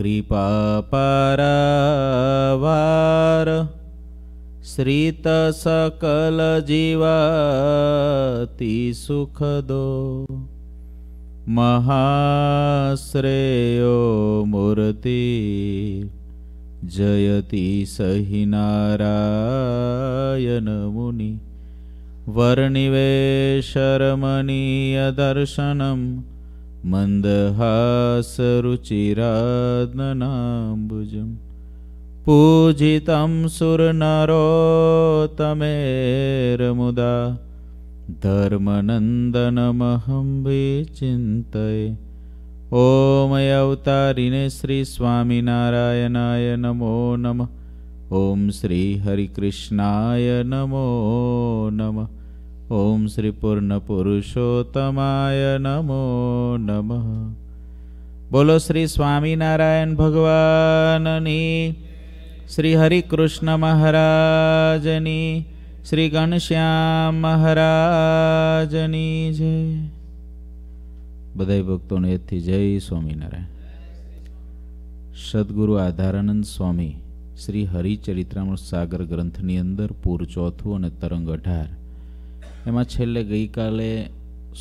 कृपापरावार श्रितसकलजीवातिसुखदो सुखदो महाश्रेयो मूर्ति जयति सहि नारायनमुनि वर्णिवेशर्मदर्शनम् मन्दहासरुचिरात् पूजितं सुरनरोतमेरमुदा धर्मनन्दनमहं विचिन्तये ॐ अवतारिणे श्री नमो नमः ॐ श्रीहरिकृष्णाय नमो नमः ઓમ શ્રી પૂર્ણ પુરુષોત્તમાય નમો નમઃ બોલો શ્રી સ્વામિનારાયણ ભગવાનની શ્રી હરિકૃષ્ણ મહારાજની શ્રી ઘનશ્યામ મહારાજની જય બધા ભક્તોને એથી જય સ્વામિનારાયણ સદગુરુ આધારાનંદ સ્વામી શ્રી હરિચરિત્રામ સાગર ગ્રંથની અંદર પૂર ચોથું અને તરંગ અઢાર એમાં છેલ્લે ગઈકાલે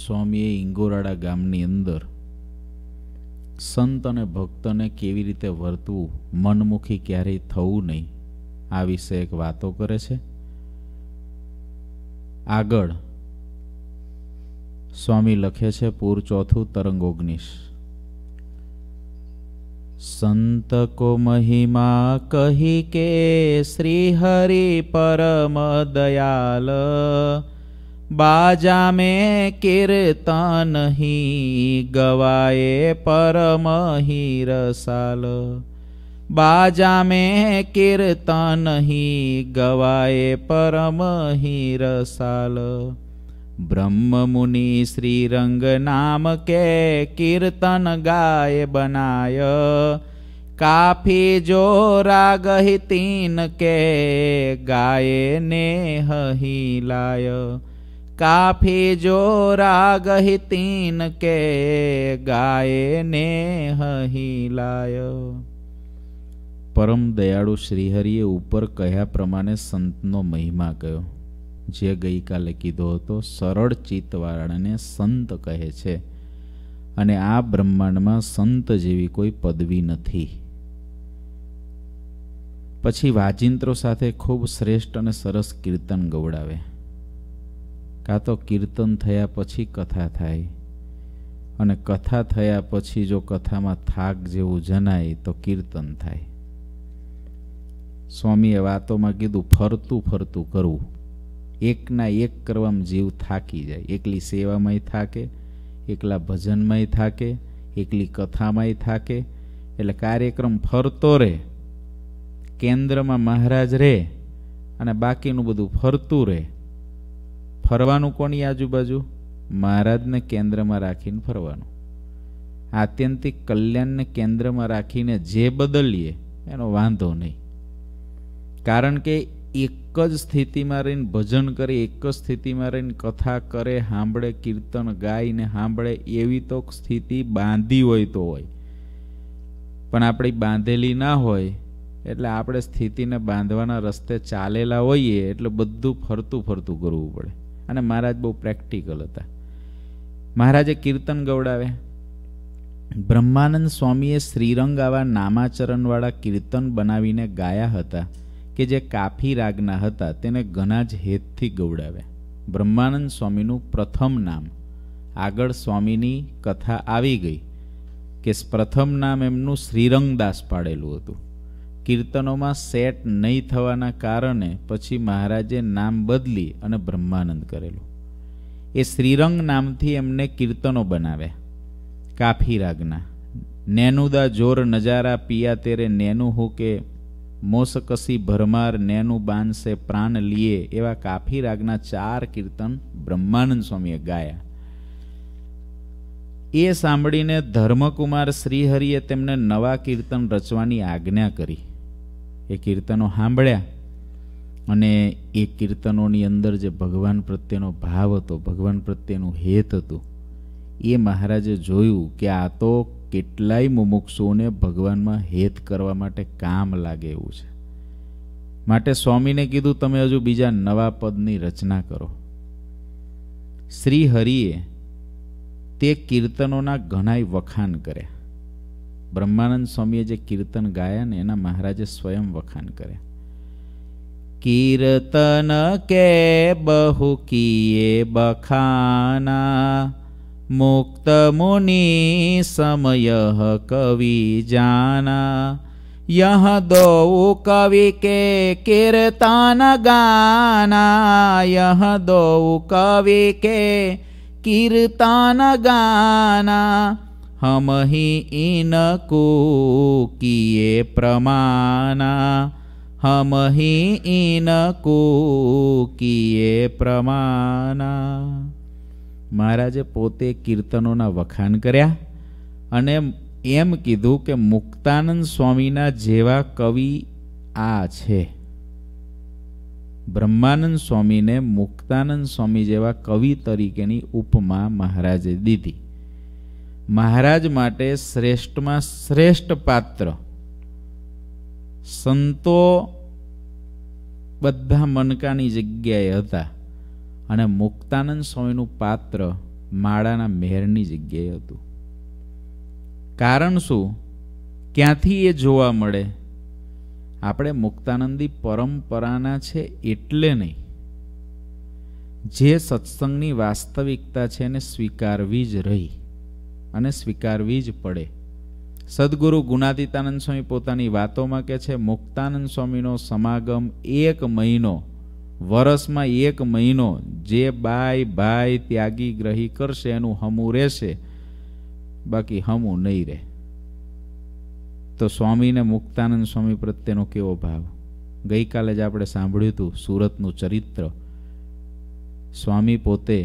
સ્વામીએ ઇંગોરાડા ગામની અંદર સંત અને ભક્તને કેવી રીતે વર્તવું મનમુખી ક્યારેય થવું નહીં આ વિશે એક વાતો કરે છે આગળ સ્વામી લખે છે પૂર ચોથું તરંગોગ્નિશ संत को महिमा कही के श्री हरि परम दयाल બાજા મેં કીર્તન હી ગવાએ પરમ હી રસાલ બાજા મેં કીર્તન હી ગવાએ પરમ હી રસાલ બ્રહ્મ મુનિ શ્રી રંગ નામ કે કીર્તન ગાય બનાય કાફી જો રાગ હિતીન કે ગાય ને હી काफी जो राग ही तीन के गाये ने હિલાય પરમ દયાળુ શ્રીહરિએ ઉપર કહ્યા પ્રમાણે સંતનો મહિમા કયો જે ગઈકાલે કીધો હતો સરળ ચિત્તવાળાને સંત કહે છે અને આ બ્રહ્માંડમાં સંત જેવી કોઈ પદવી નથી પછી વાજિંત્રો સાથે ખૂબ શ્રેષ્ઠ અને સરસ કીર્તન ગવડાવે કાં તો કીર્તન થયા પછી કથા થાય અને કથા થયા પછી જો કથામાં થાક જેવું જણાય તો કીર્તન થાય સ્વામીએ વાતોમાં કીધું ફરતું ફરતું કરવું એકના એક કરવામાં જીવ થાકી જાય એકલી સેવામાંય થાકે એકલા ભજનમાંય થાકે એકલી કથામાંય થાકે એટલે કાર્યક્રમ ફરતો રહે કેન્દ્રમાં મહારાજ રહે અને બાકીનું બધું ફરતું રહે ફરવાનું કોની આજુબાજુ મહારાજને કેન્દ્રમાં રાખીને ફરવાનું આત્યંતિક કલ્યાણને કેન્દ્રમાં રાખીને જે બદલીએ એનો વાંધો નહીં કારણ કે એક જ સ્થિતિમાં રહીને ભજન કરે એક જ સ્થિતિમાં રહીને કથા કરે સાંભળે કીર્તન ગાઈને સાંભળે એવી તો સ્થિતિ બાંધી હોય તો હોય પણ આપણી બાંધેલી ના હોય એટલે આપણે સ્થિતિને બાંધવાના રસ્તે ચાલેલા હોઈએ એટલે બધું ફરતું ફરતું કરવું પડે અને મહારાજ બહુ પ્રેક્ટિકલ હતા મહારાજે કીર્તન ગવડાવ્યા બ્રહ્માનંદ સ્વામીએ શ્રીરંગ આવા નામાચરણવાળા કીર્તન બનાવીને ગાયા હતા કે જે કાફી રાગના હતા તેને ઘણા જ હેતથી ગવડાવ્યા બ્રહ્માનંદ સ્વામીનું પ્રથમ નામ આગળ સ્વામીની કથા આવી ગઈ કે પ્રથમ નામ એમનું શ્રીરંગદાસ પાડેલું હતું કીર્તનોમાં સેટ નહીં થવાના કારણે પછી મહારાજે નામ બદલી અને બ્રહ્માનંદ કરેલું એ શ્રીરંગ નામથી એમને કીર્તનો બનાવ્યા કાફી રાગના નેનુદા જોર નજારા પિયા તેરે નેનું હો કે મોસકસી ભરમાર નેનું બાંધશે પ્રાણ લીએ એવા કાફી રાગના ચાર કીર્તન બ્રહ્માનંદ સ્વામીએ ગાયા એ સાંભળીને ધર્મકુમાર શ્રીહરિએ તેમને નવા કીર્તન રચવાની આજ્ઞા કરી એ કીર્તનો સાંભળ્યા અને એ કીર્તનોની અંદર જે ભગવાન પ્રત્યેનો ભાવ હતો ભગવાન પ્રત્યેનું હેત હતું એ મહારાજે જોયું કે આ તો કેટલાય મુમુક્ષુઓને ભગવાનમાં હેત કરવા માટે કામ લાગે એવું છે માટે સ્વામીને કીધું તમે હજુ બીજા નવા પદની રચના કરો શ્રી હરિએ તે કીર્તનોના ઘણાય વખાણ કર્યા બ્રહ્માનંદ સ્વામીએ જે કીર્તન ગાયા ને એના મહારાજે સ્વયં વખાણ કર્યા કીર્તન કે બહુ કીએ બખાના મુક્ત મુનિ સમય કવિ જાના યહ दो કવિ કે કીર્તન ગાના યહ दो કવિ કે કીર્તન ગાના હમહી ઇનકુ કિયે પ્રમાના હમહી ઇનકુ કિયે પ્રમાના મહારાજે પોતે કીર્તનોના વખાણ કર્યા અને એમ કીધું કે મુક્તાનંદ સ્વામીના જેવા કવિ આ છે બ્રહ્માનંદ સ્વામીને મુક્તાનંદ સ્વામી જેવા કવિ તરીકેની ઉપમા મહારાજે દીધી મહારાજ માટે શ્રેષ્ઠમાં શ્રેષ્ઠ પાત્ર સંતો બધા મનકાની જગ્યાએ હતા અને મુક્તાનંદ સ્વામીનું પાત્ર માળાના મહેરની જગ્યાએ હતું કારણ શું ક્યાંથી એ જોવા મળે આપણે મુક્તાનંદી પરંપરાના છે એટલે નહીં જે સત્સંગની વાસ્તવિકતા છે એને સ્વીકારવી જ રહી અને સ્વીકારવી જ પડે સદગુરુ ગુણાતીતાનંદ સ્વામી પોતાની વાતોમાં કહે છે મુક્તાનંદ સ્વામીનો સમાગમ એક મહિનો વર્ષમાં એક મહિનો જે બાય ભાઈ ત્યાગી ગ્રહી કરશે એનું હમું રહેશે બાકી હમું નહીં રહે તો સ્વામીને મુક્તાનંદ સ્વામી પ્રત્યેનો કેવો ભાવ ગઈકાલે જ આપણે સાંભળ્યું હતું સુરતનું ચરિત્ર સ્વામી પોતે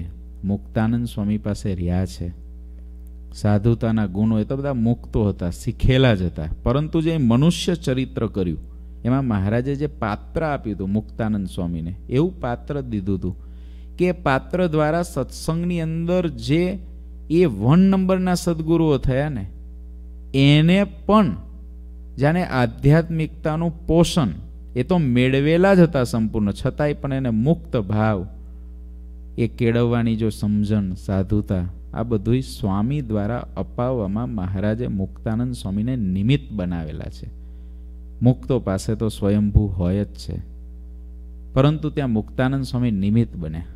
મુક્તાનંદ સ્વામી પાસે રહ્યા છે સાધુતાના ગુણો એ તો બધા મુક્તો હતા શીખેલા જ હતા પરંતુ જે મનુષ્ય ચરિત્ર કર્યું એમાં મહારાજે જે પાત્ર આપ્યું હતું મુક્તાનંદ સ્વામીને એવું પાત્ર દીધું હતું કે પાત્ર દ્વારા સત્સંગની અંદર જે એ વન નંબરના સદગુરુઓ થયા ને એને પણ જાણે આધ્યાત્મિકતાનું પોષણ એ તો મેળવેલા જ હતા સંપૂર્ણ છતાંય પણ એને મુક્ત ભાવ એ કેળવવાની જો સમજણ સાધુતા આ બધું સ્વામી દ્વારા અપાવવામાં મહારાજે મુક્તાનંદ સ્વામીને નિમિત્ત બનાવેલા છે મુક્તો પાસે તો સ્વયંભૂ હોય જ છે પરંતુ ત્યાં મુક્તાનંદ સ્વામી નિમિત્ત બન્યા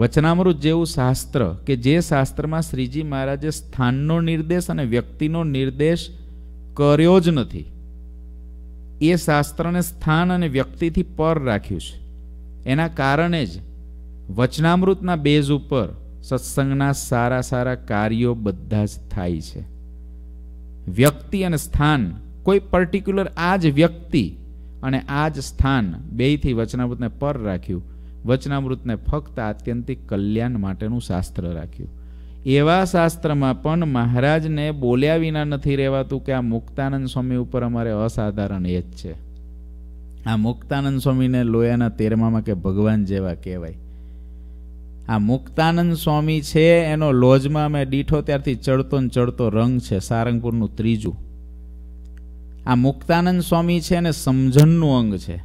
વચનામૃત જેવું શાસ્ત્ર કે જે શાસ્ત્રમાં શ્રીજી મહારાજે સ્થાનનો નિર્દેશ અને વ્યક્તિનો નિર્દેશ કર્યો જ નથી એ શાસ્ત્રને સ્થાન અને વ્યક્તિથી પર રાખ્યું છે એના કારણે જ વચનામૃતના બેઝ ઉપર સત્સંગના સારા સારા કાર્યો બધા જ થાય છે વ્યક્તિ અને સ્થાન કોઈ પર્ટિક્યુલર આ જ વ્યક્તિ અને આ જ સ્થાન બેયથી વચનામૃતને પર રાખ્યું વચનામૃતને ફક્ત આત્યંતિક કલ્યાણ માટેનું શાસ્ત્ર રાખ્યું એવા શાસ્ત્રમાં પણ મહારાજને બોલ્યા વિના નથી રહેવાતું કે આ મુક્તાનંદ સ્વામી ઉપર અમારે અસાધારણ એ જ છે આ મુક્તાનંદ સ્વામીને લોયાના તેરમામાં કે ભગવાન જેવા કહેવાય આ મુક્તાનંદ સ્વામી છે એનો લોજમાં અમે દીઠો ત્યારથી ચડતો ને ચડતો રંગ છે સારંગપુરનું ત્રીજું આ મુક્તાનંદ સ્વામી છે એને સમજણનું અંગ છે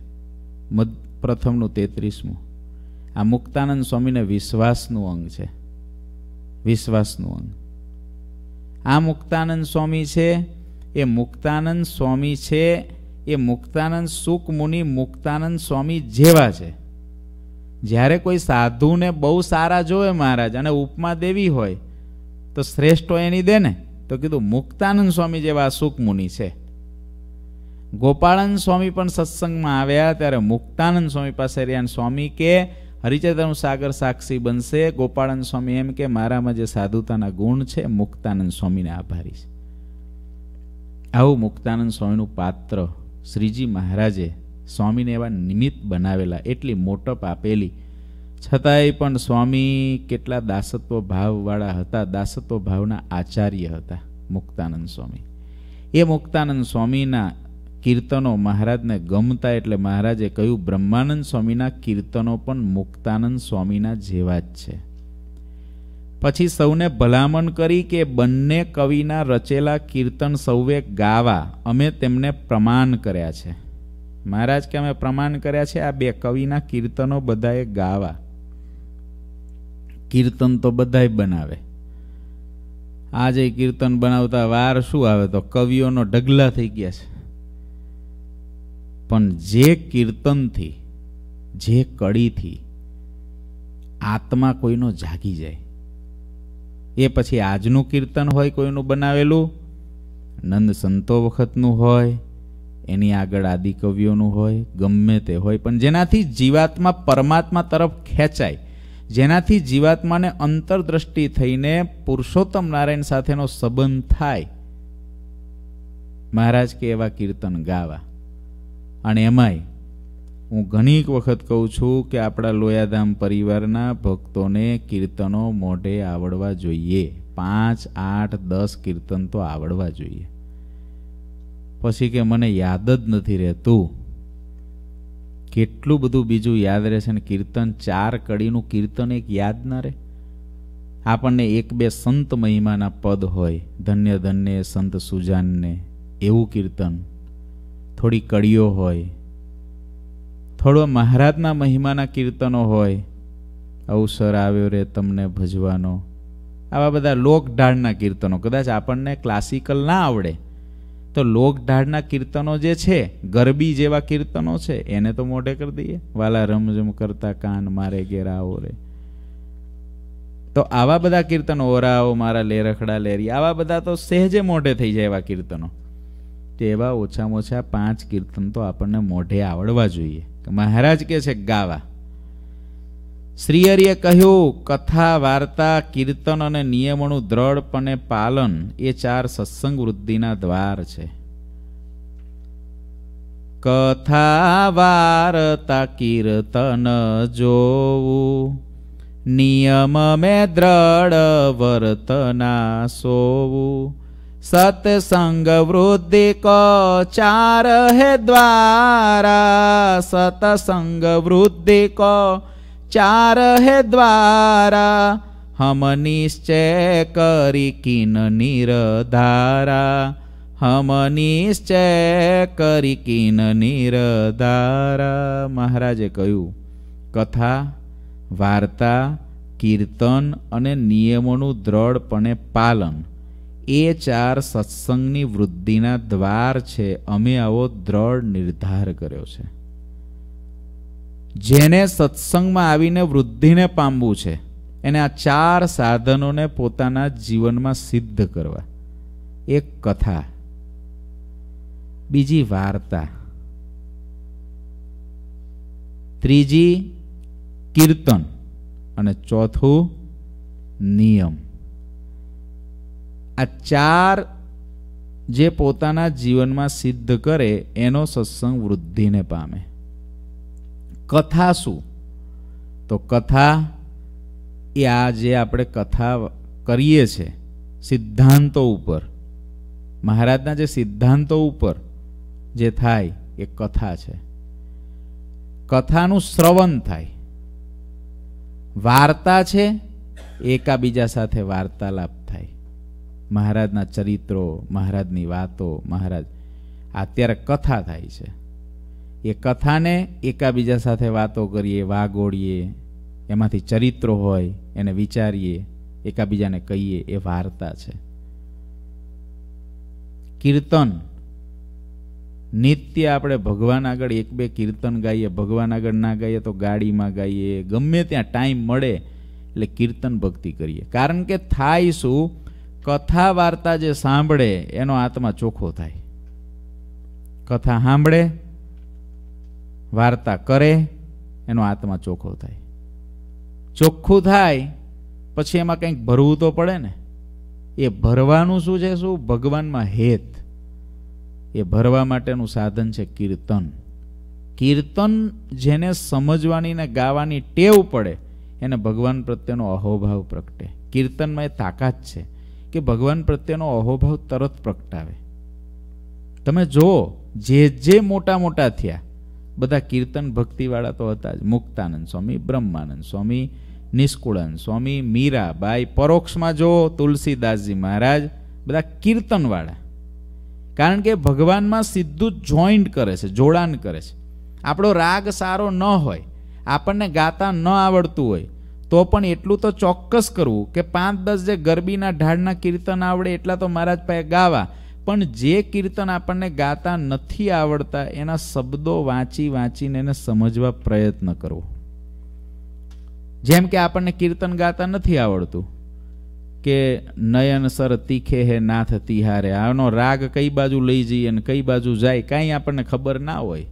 મધ પ્રથમનું તેત્રીસમું આ મુક્તાનંદ સ્વામીને વિશ્વાસનું અંગ છે વિશ્વાસનું અંગ આ મુક્તાનંદ સ્વામી છે એ મુક્તાનંદ સ્વામી છે એ મુક્તાનંદ મુનિ મુક્તાનંદ સ્વામી જેવા છે જ્યારે કોઈ સાધુને બહુ સારા જોવે મહારાજ અને ઉપમા દેવી હોય તો શ્રેષ્ઠ હોય એની દે ને તો કીધું મુક્તાનંદ સ્વામી જેવા સુખમુનિ છે ગોપાળાનંદ સ્વામી પણ સત્સંગમાં આવ્યા ત્યારે મુક્તાનંદ સ્વામી પાસે રહ્યા સ્વામી કે હરિચરિત્રનું સાગર સાક્ષી બનશે ગોપાળાનંદ સ્વામી એમ કે મારામાં જે સાધુતાના ગુણ છે મુક્તાનંદ સ્વામીને આભારી છે આવું મુક્તાનંદ સ્વામીનું પાત્ર શ્રીજી મહારાજે સ્વામીને એવા નિમિત્ત બનાવેલા એટલી મોટપ આપેલી છતાંય પણ સ્વામી કેટલા દાસત્વ ભાવવાળા હતા દાસત્વ ભાવના આચાર્ય હતા મુક્તાનંદ સ્વામી એ મુક્તાનંદ સ્વામીના કીર્તનો મહારાજને ગમતા એટલે મહારાજે કહ્યું બ્રહ્માનંદ સ્વામીના કીર્તનો પણ મુક્તાનંદ સ્વામીના જેવા જ છે પછી સૌને ભલામણ કરી કે બંને કવિના રચેલા કીર્તન સૌએ ગાવા અમે તેમને પ્રમાણ કર્યા છે મહારાજ કે અમે પ્રમાણ કર્યા છે આ બે કવિના કીર્તનો બધાએ ગાવા કીર્તન તો બધાએ બનાવે આજે કીર્તન બનાવતા વાર શું આવે તો કવિઓનો ઢગલા થઈ ગયા છે પણ જે કીર્તનથી જે કડીથી આત્મા કોઈનો જાગી જાય એ પછી આજનું કીર્તન હોય કોઈનું બનાવેલું નંદ સંતો વખતનું હોય એની આગળ આદિકવિઓનું હોય ગમે તે હોય પણ જેનાથી જીવાત્મા પરમાત્મા તરફ ખેંચાય જેનાથી જીવાત્માને અંતરદ્રષ્ટિ થઈને પુરુષોત્તમ નારાયણ સાથેનો સંબંધ થાય મહારાજ કે એવા કીર્તન ગાવા અને એમાંય હું ઘણી વખત કહું છું કે આપણા લોયાધામ પરિવારના ભક્તોને કીર્તનો મોઢે આવડવા જોઈએ પાંચ આઠ દસ કીર્તન તો આવડવા જોઈએ પછી કે મને યાદ જ નથી રહેતું કેટલું બધું બીજું યાદ રહેશે ને કીર્તન ચાર કડીનું કીર્તન એક યાદ ના રહે આપણને એક બે સંત મહિમાના પદ હોય ધન્ય ધન્ય સંત સુજાનને એવું કીર્તન થોડી કડીઓ હોય થોડો મહારાજના મહિમાના કીર્તનો હોય અવસર આવ્યો રે તમને ભજવાનો આવા બધા લોક ઢાળના કીર્તનો કદાચ આપણને ક્લાસિકલ ના આવડે તો લોકઢાળના કીર્તનો જે છે ગરબી જેવા કીર્તનો છે એને તો મોઢે કરી દઈએ વાલા રમઝમ કરતા કાન મારે ઘેરાવો ઓરે તો આવા બધા કીર્તનો ઓરાઓ મારા લેરખડા લેરી આવા બધા તો સહેજે મોઢે થઈ જાય એવા કીર્તનો તેવા ઓછામાં ઓછા પાંચ કીર્તન તો આપણને મોઢે આવડવા જોઈએ મહારાજ કે છે ગાવા શ્રીહરિએ કહ્યું કથા વાર્તા કીર્તન અને નિયમોનું દ્રઢપણે પાલન એ ચાર સત્સંગ વૃદ્ધિના દ્વાર છે કથા વાર્તા કીર્તન જોવું નિયમ મે દ્રઢ વર્તના સોવું સત્સંગ વૃદ્ધિ કો ચાર હે દ્વારા સત્સંગ વૃદ્ધિ કો ચાર હે દ્વારા હમ નિશ્ચય કરી કિન નિરધારા હમ નિશ્ચય કરી કિન નિરધારા મહારાજે કહ્યું કથા વાર્તા કીર્તન અને નિયમોનું દ્રઢપણે પાલન એ ચાર સત્સંગની વૃદ્ધિના દ્વાર છે અમે આવો દ્રઢ નિર્ધાર કર્યો છે જેને સત્સંગમાં આવીને વૃદ્ધિને પામવું છે એને આ ચાર સાધનોને પોતાના જીવનમાં સિદ્ધ કરવા એક કથા બીજી વાર્તા ત્રીજી કીર્તન અને ચોથું નિયમ આ ચાર જે પોતાના જીવનમાં સિદ્ધ કરે એનો સત્સંગ વૃદ્ધિને પામે કથા શું તો કથા એ આ જે આપણે કથા કરીએ છીએ સિદ્ધાંતો ઉપર મહારાજના જે સિદ્ધાંતો ઉપર જે થાય એ કથા છે કથાનું શ્રવણ થાય વાર્તા છે એકાબીજા સાથે વાર્તાલાપ થાય મહારાજના ચરિત્રો મહારાજની વાતો મહારાજ અત્યારે કથા થાય છે એ કથાને એકાબીજા સાથે વાતો કરીએ વાગોળીએ એમાંથી ચરિત્રો હોય એને વિચારીએ એકાબીજાને કહીએ એ વાર્તા છે કીર્તન નિત્ય આપણે ભગવાન આગળ એક બે કીર્તન ગાઈએ ભગવાન આગળ ના ગાઈએ તો ગાડીમાં ગાઈએ ગમે ત્યાં ટાઈમ મળે એટલે કીર્તન ભક્તિ કરીએ કારણ કે થાય શું કથા વાર્તા જે સાંભળે એનો આત્મા ચોખ્ખો થાય કથા સાંભળે વાર્તા કરે એનો આત્મા ચોખ્ખો થાય ચોખ્ખું થાય પછી એમાં કંઈક ભરવું તો પડે ને એ ભરવાનું શું છે શું ભગવાનમાં હેત એ ભરવા માટેનું સાધન છે કીર્તન કીર્તન જેને સમજવાની ને ગાવાની ટેવ પડે એને ભગવાન પ્રત્યેનો અહોભાવ પ્રગટે કીર્તનમાં એ તાકાત છે કે ભગવાન પ્રત્યેનો અહોભાવ તરત પ્રગટાવે તમે જુઓ જે જે મોટા મોટા થયા બધા કીર્તન ભક્તિવાળા તો હતા જ મુક્તાનંદ સ્વામી બ્રહ્માનંદ સ્વામી નિષ્કુળાનંદ સ્વામી મીરાબાઈ પરોક્ષમાં જો તુલસીદાસજી મહારાજ બધા કીર્તનવાળા કારણ કે ભગવાનમાં સીધું જ જોઈન્ટ કરે છે જોડાણ કરે છે આપણો રાગ સારો ન હોય આપણને ગાતા ન આવડતું હોય તો પણ એટલું તો ચોક્કસ કરવું કે પાંચ દસ જે ગરબીના ઢાળના કીર્તન આવડે એટલા તો મહારાજ પાસે ગાવા પણ જે કીર્તન આપણને ગાતા નથી આવડતા એના શબ્દો વાંચી વાંચીને એને સમજવા પ્રયત્ન કરવો જેમ કે આપણને કીર્તન ગાતા નથી આવડતું કે નયન સર તીખે હે નાથ તિહારે આનો રાગ કઈ બાજુ લઈ જઈએ અને કઈ બાજુ જાય કાંઈ આપણને ખબર ના હોય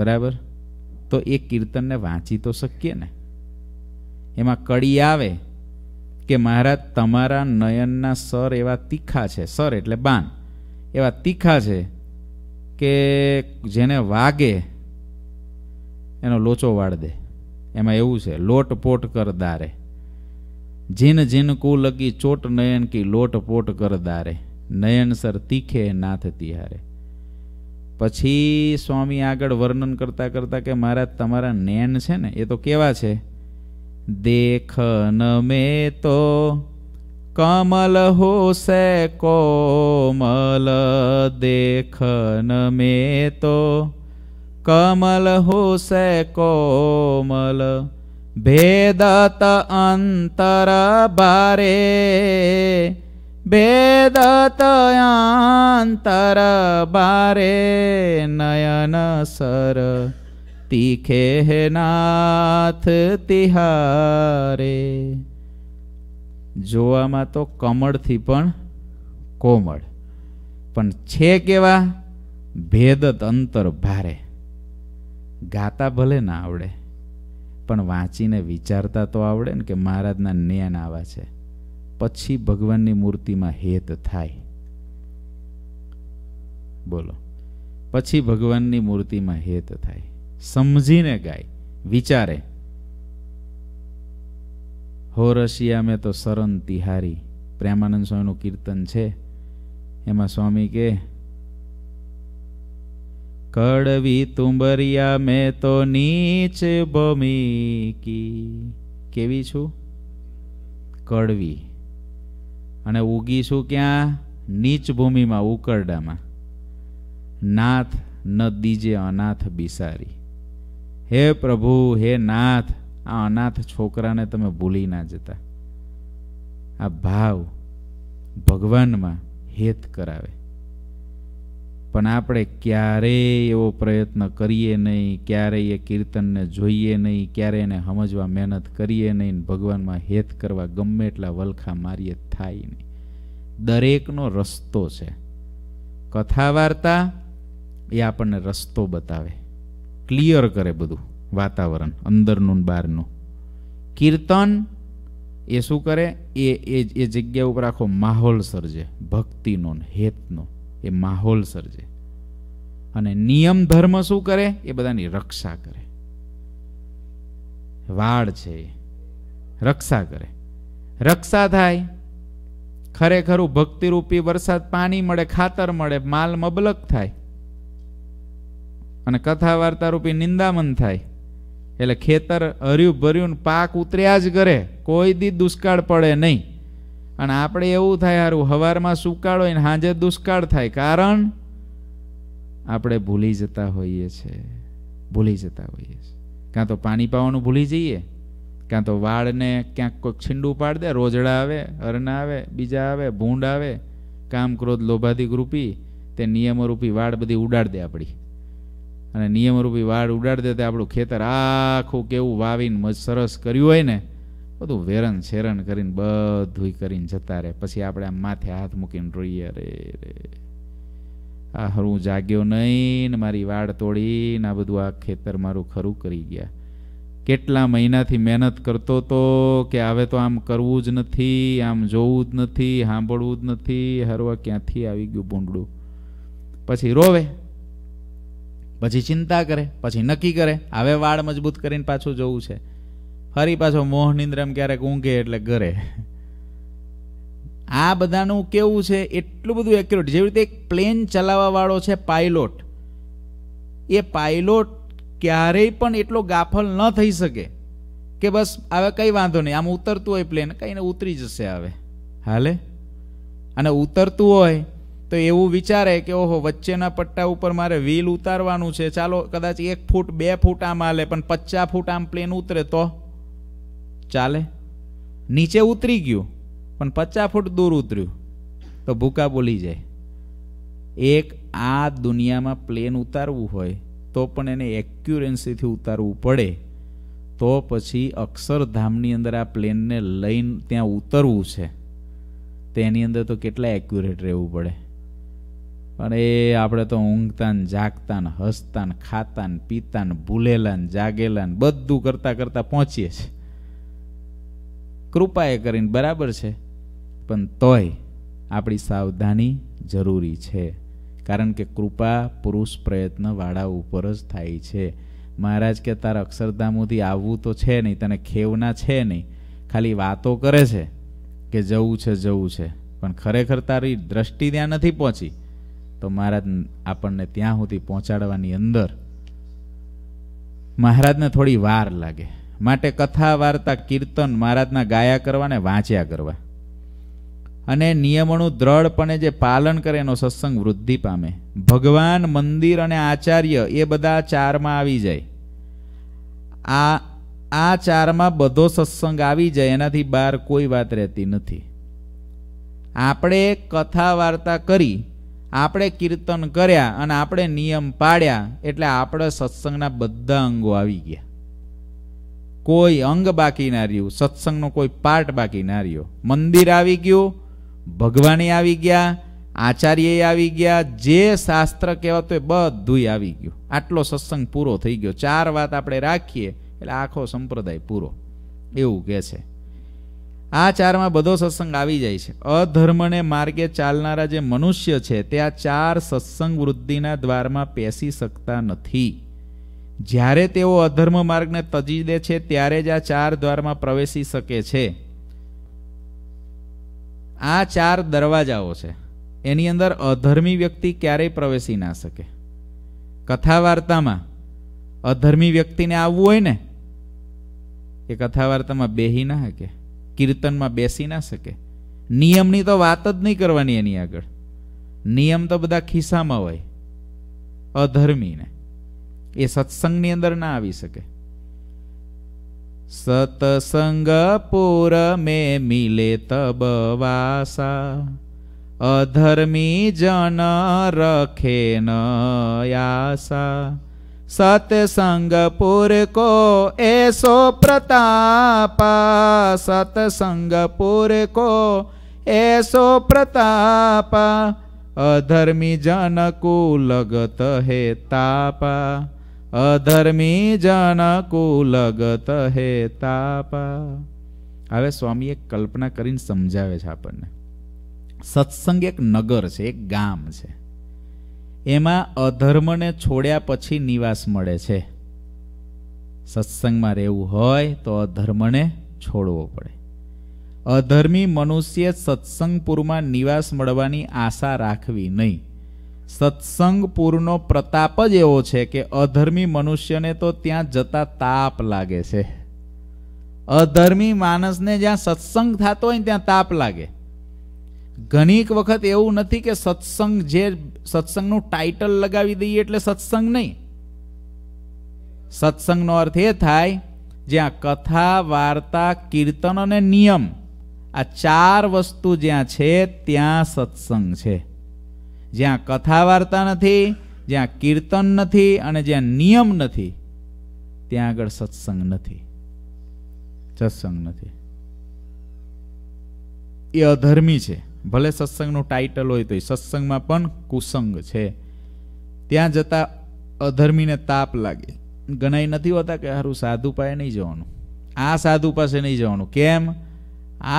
બરાબર તો એ કીર્તનને વાંચી તો શકીએ ને એમાં કડી આવે કે મહારાજ તમારા નયનના સર એવા તીખા છે સર એટલે બાન એવા તીખા છે કે જેને વાગે એનો લોચો વાળ દે એમાં એવું છે લોટ પોટ કર દારે જીન જીન કુ ચોટ નયન કી લોટ પોટ કર દારે નયન સર તીખે નાથ તિહારે પછી સ્વામી આગળ વર્ણન કરતાં કરતાં કે મહારાજ તમારા નેન છે ને એ તો કેવા છે देखन में तो कमल हो से कोमल देखन में तो कमल हो से कोमल भेदत अन्तर बारे भेदत अन्तर बारे नयन सर તીખે નાથ તિહારે જોવામાં તો કમળથી પણ કોમળ પણ છે કેવા ભેદત અંતર ભારે ગાતા ભલે ના આવડે પણ વાંચીને વિચારતા તો આવડે ને કે મહારાજના નેન આવા છે પછી ભગવાનની મૂર્તિમાં હેત થાય બોલો પછી ભગવાનની મૂર્તિમાં હેત થાય સમજીને ગાય વિચારે હો રશિયા મેં તો શરણ તિહારી પ્રેમાનંદ સ્વામીનું કીર્તન છે એમાં સ્વામી કે કડવી તુંબરિયા મેં તો નીચ ભમીકી કેવી છું કડવી અને ઉગી છું ક્યાં નીચ ભૂમિમાં ઉકરડામાં નાથ ન દીજે અનાથ બિસારી હે પ્રભુ હે નાથ આ અનાથ છોકરાને તમે ભૂલી ના જતા આ ભાવ ભગવાનમાં હેત કરાવે પણ આપણે ક્યારેય એવો પ્રયત્ન કરીએ નહીં ક્યારેય એ કીર્તનને જોઈએ નહીં ક્યારે એને સમજવા મહેનત કરીએ નહીં ભગવાનમાં હેત કરવા ગમે એટલા વલખા મારીએ થાય નહીં દરેકનો રસ્તો છે કથા વાર્તા એ આપણને રસ્તો બતાવે ક્લિયર કરે બધું વાતાવરણ અંદરનું બહારનું કીર્તન એ શું કરે એ એ જગ્યા ઉપર આખો માહોલ સર્જે ભક્તિનો હેતનો એ માહોલ સર્જે અને નિયમ ધર્મ શું કરે એ બધાની રક્ષા કરે વાળ છે રક્ષા કરે રક્ષા થાય ખરેખરું ભક્તિરૂપી વરસાદ પાણી મળે ખાતર મળે માલ મબલક થાય અને કથા વાર્તા રૂપી નિંદામન થાય એટલે ખેતર હર્યું ભર્યું પાક ઉતર્યા જ કરે કોઈ દી દુષ્કાળ પડે નહીં અને આપણે એવું થાય સારું હવારમાં સુકાળ હોય ને સાંજે દુષ્કાળ થાય કારણ આપણે ભૂલી જતા હોઈએ છીએ ભૂલી જતા હોઈએ છીએ ક્યાં તો પાણી પાવાનું ભૂલી જઈએ કાં તો વાળને ક્યાંક કોઈક છીંડું પાડ દે રોજડા આવે હરણા આવે બીજા આવે ભૂંડ આવે કામ ક્રોધ લોભાધિક રૂપી તે નિયમો રૂપી વાળ બધી ઉડાડ દે આપણી અને નિયમરૂપી વાડ ઉડાડી દે તે આપણું ખેતર આખું કેવું વાવીને મજ સરસ કર્યું હોય ને બધું વેરણ શેરણ કરીને બધું કરીને જતા રહે પછી આપણે આમ માથે હાથ મૂકીને રોઈએ રે રે આ હું જાગ્યો નહીં ને મારી વાડ તોડીને આ બધું આ ખેતર મારું ખરું કરી ગયા કેટલા મહિનાથી મહેનત કરતો તો કે હવે તો આમ કરવું જ નથી આમ જોવું જ નથી સાંભળવું જ નથી હરવા ક્યાંથી આવી ગયું ભૂંડડું પછી રોવે પછી ચિંતા કરે પછી નક્કી કરે હવે વાળ મજબૂત કરીને પાછું જવું છે ફરી પાછો મોહ નિંદ્રમ ક્યારેક ઊંઘે એટલે ઘરે આ બધાનું કેવું છે એટલું બધું એક્યુરેટ જેવી રીતે એક પ્લેન ચલાવવાવાળો છે પાઇલોટ એ પાયલોટ ક્યારેય પણ એટલો ગાફલ ન થઈ શકે કે બસ હવે કંઈ વાંધો નહીં આમ ઉતરતું હોય પ્લેન કંઈને ઉતરી જશે હવે હાલે અને ઉતરતું હોય તો એવું વિચારે કે ઓહો વચ્ચેના પટ્ટા ઉપર મારે વ્હીલ ઉતારવાનું છે ચાલો કદાચ એક ફૂટ બે ફૂટ આમ હાલે પણ પચાસ ફૂટ આમ પ્લેન ઉતરે તો ચાલે નીચે ઉતરી ગયું પણ પચાસ ફૂટ દૂર ઉતર્યું તો ભૂકા બોલી જાય એક આ દુનિયામાં પ્લેન ઉતારવું હોય તો પણ એને એક્યુરન્સીથી ઉતારવું પડે તો પછી અક્ષરધામની અંદર આ પ્લેનને લઈને ત્યાં ઉતરવું છે તેની અંદર તો કેટલા એક્યુરેટ રહેવું પડે પણ એ આપણે તો ઊંઘતા ને જાગતા ને હસતા ને ખાતા ને પીતા ને ભૂલેલા ને જાગેલા ને બધું કરતા કરતા પહોંચીએ છીએ કૃપા એ કરીને બરાબર છે પણ તોય આપણી સાવધાની જરૂરી છે કારણ કે કૃપા પુરુષ પ્રયત્નવાળા ઉપર જ થાય છે મહારાજ કે તારા અક્ષરધામોથી આવવું તો છે નહીં તને ખેવના છે નહીં ખાલી વાતો કરે છે કે જવું છે જવું છે પણ ખરેખર તારી દ્રષ્ટિ ત્યાં નથી પહોંચી તો મહારાજ આપણને ત્યાં સુધી પહોંચાડવાની અંદર મહારાજને થોડી વાર લાગે માટે કથા વાર્તા કીર્તન મહારાજના ગાયા કરવા ને વાંચ્યા કરવા અને નિયમોનું દ્રઢપણે જે પાલન કરે એનો સત્સંગ વૃદ્ધિ પામે ભગવાન મંદિર અને આચાર્ય એ બધા ચારમાં આવી જાય આ આ ચારમાં બધો સત્સંગ આવી જાય એનાથી બહાર કોઈ વાત રહેતી નથી આપણે કથા વાર્તા કરી આપણે કીર્તન કર્યા અને આપણે નિયમ પાડ્યા એટલે આપણે સત્સંગના બધા અંગો આવી ગયા કોઈ અંગ બાકી ના રહ્યું સત્સંગનો કોઈ પાર્ટ બાકી ના રહ્યો મંદિર આવી ગયું ભગવાને આવી ગયા આચાર્ય આવી ગયા જે શાસ્ત્ર કહેવાતું એ બધું આવી ગયું આટલો સત્સંગ પૂરો થઈ ગયો ચાર વાત આપણે રાખીએ એટલે આખો સંપ્રદાય પૂરો એવું કહે છે આ ચારમાં બધો સત્સંગ આવી જાય છે અધર્મને માર્ગે ચાલનારા જે મનુષ્ય છે તે આ ચાર સત્સંગ વૃદ્ધિના દ્વારમાં પેસી શકતા નથી જ્યારે તેઓ અધર્મ માર્ગને તજી દે છે ત્યારે જ આ ચાર દ્વારમાં પ્રવેશી શકે છે આ ચાર દરવાજાઓ છે એની અંદર અધર્મી વ્યક્તિ ક્યારેય પ્રવેશી ના શકે કથા વાર્તામાં અધર્મી વ્યક્તિને આવવું હોય ને એ કથા વાર્તામાં બેહી ના શકે कीर्तन में बेसी ना सके निमनी तो बात ज नहीं करने आग निम तो बदा खिस्सा में हो अधर्मी ने ये सत्संग अंदर ना आ सके सतसंग पूर में मिले तब वासा अधर्मी जन रखे न आशा સતસંગ सत्संगपुर को ऐसो प्रताप सत्संगपुर को ऐसो प्रताप अधर्मी जन को लगत હે तापा અધર્મી જનકુ લગત હે તાપા હવે સ્વામી એક કલ્પના કરીને સમજાવે છે આપણને સત્સંગ એક નગર છે એક ગામ છે એમાં અધર્મને છોડ્યા પછી નિવાસ મળે છે સત્સંગમાં રહેવું હોય તો અધર્મને છોડવો પડે અધર્મી મનુષ્ય સત્સંગપુરમાં નિવાસ મળવાની આશા રાખવી નહીં સત્સંગપુરનો પ્રતાપ જ એવો છે કે અધર્મી મનુષ્યને તો ત્યાં જતા તાપ લાગે છે અધર્મી માણસને જ્યાં સત્સંગ થતો હોય ત્યાં તાપ લાગે ઘણીક વખત એવું નથી કે સત્સંગ જે સત્સંગનું ટાઇટલ લગાવી દઈએ એટલે સત્સંગ નહીં સત્સંગનો અર્થ એ થાય જ્યાં કથા વાર્તા કીર્તન અને નિયમ આ ચાર વસ્તુ જ્યાં છે ત્યાં સત્સંગ છે જ્યાં કથા વાર્તા નથી જ્યાં કીર્તન નથી અને જ્યાં નિયમ નથી ત્યાં આગળ સત્સંગ નથી સત્સંગ નથી એ અધર્મી છે ભલે સત્સંગનું ટાઇટલ હોય તોય સત્સંગમાં પણ કુસંગ છે ત્યાં જતા અધર્મીને તાપ લાગે ગણાય નથી હોતા કે સારું સાધુ પાસે નહીં જવાનું આ સાધુ પાસે નહીં જવાનું કેમ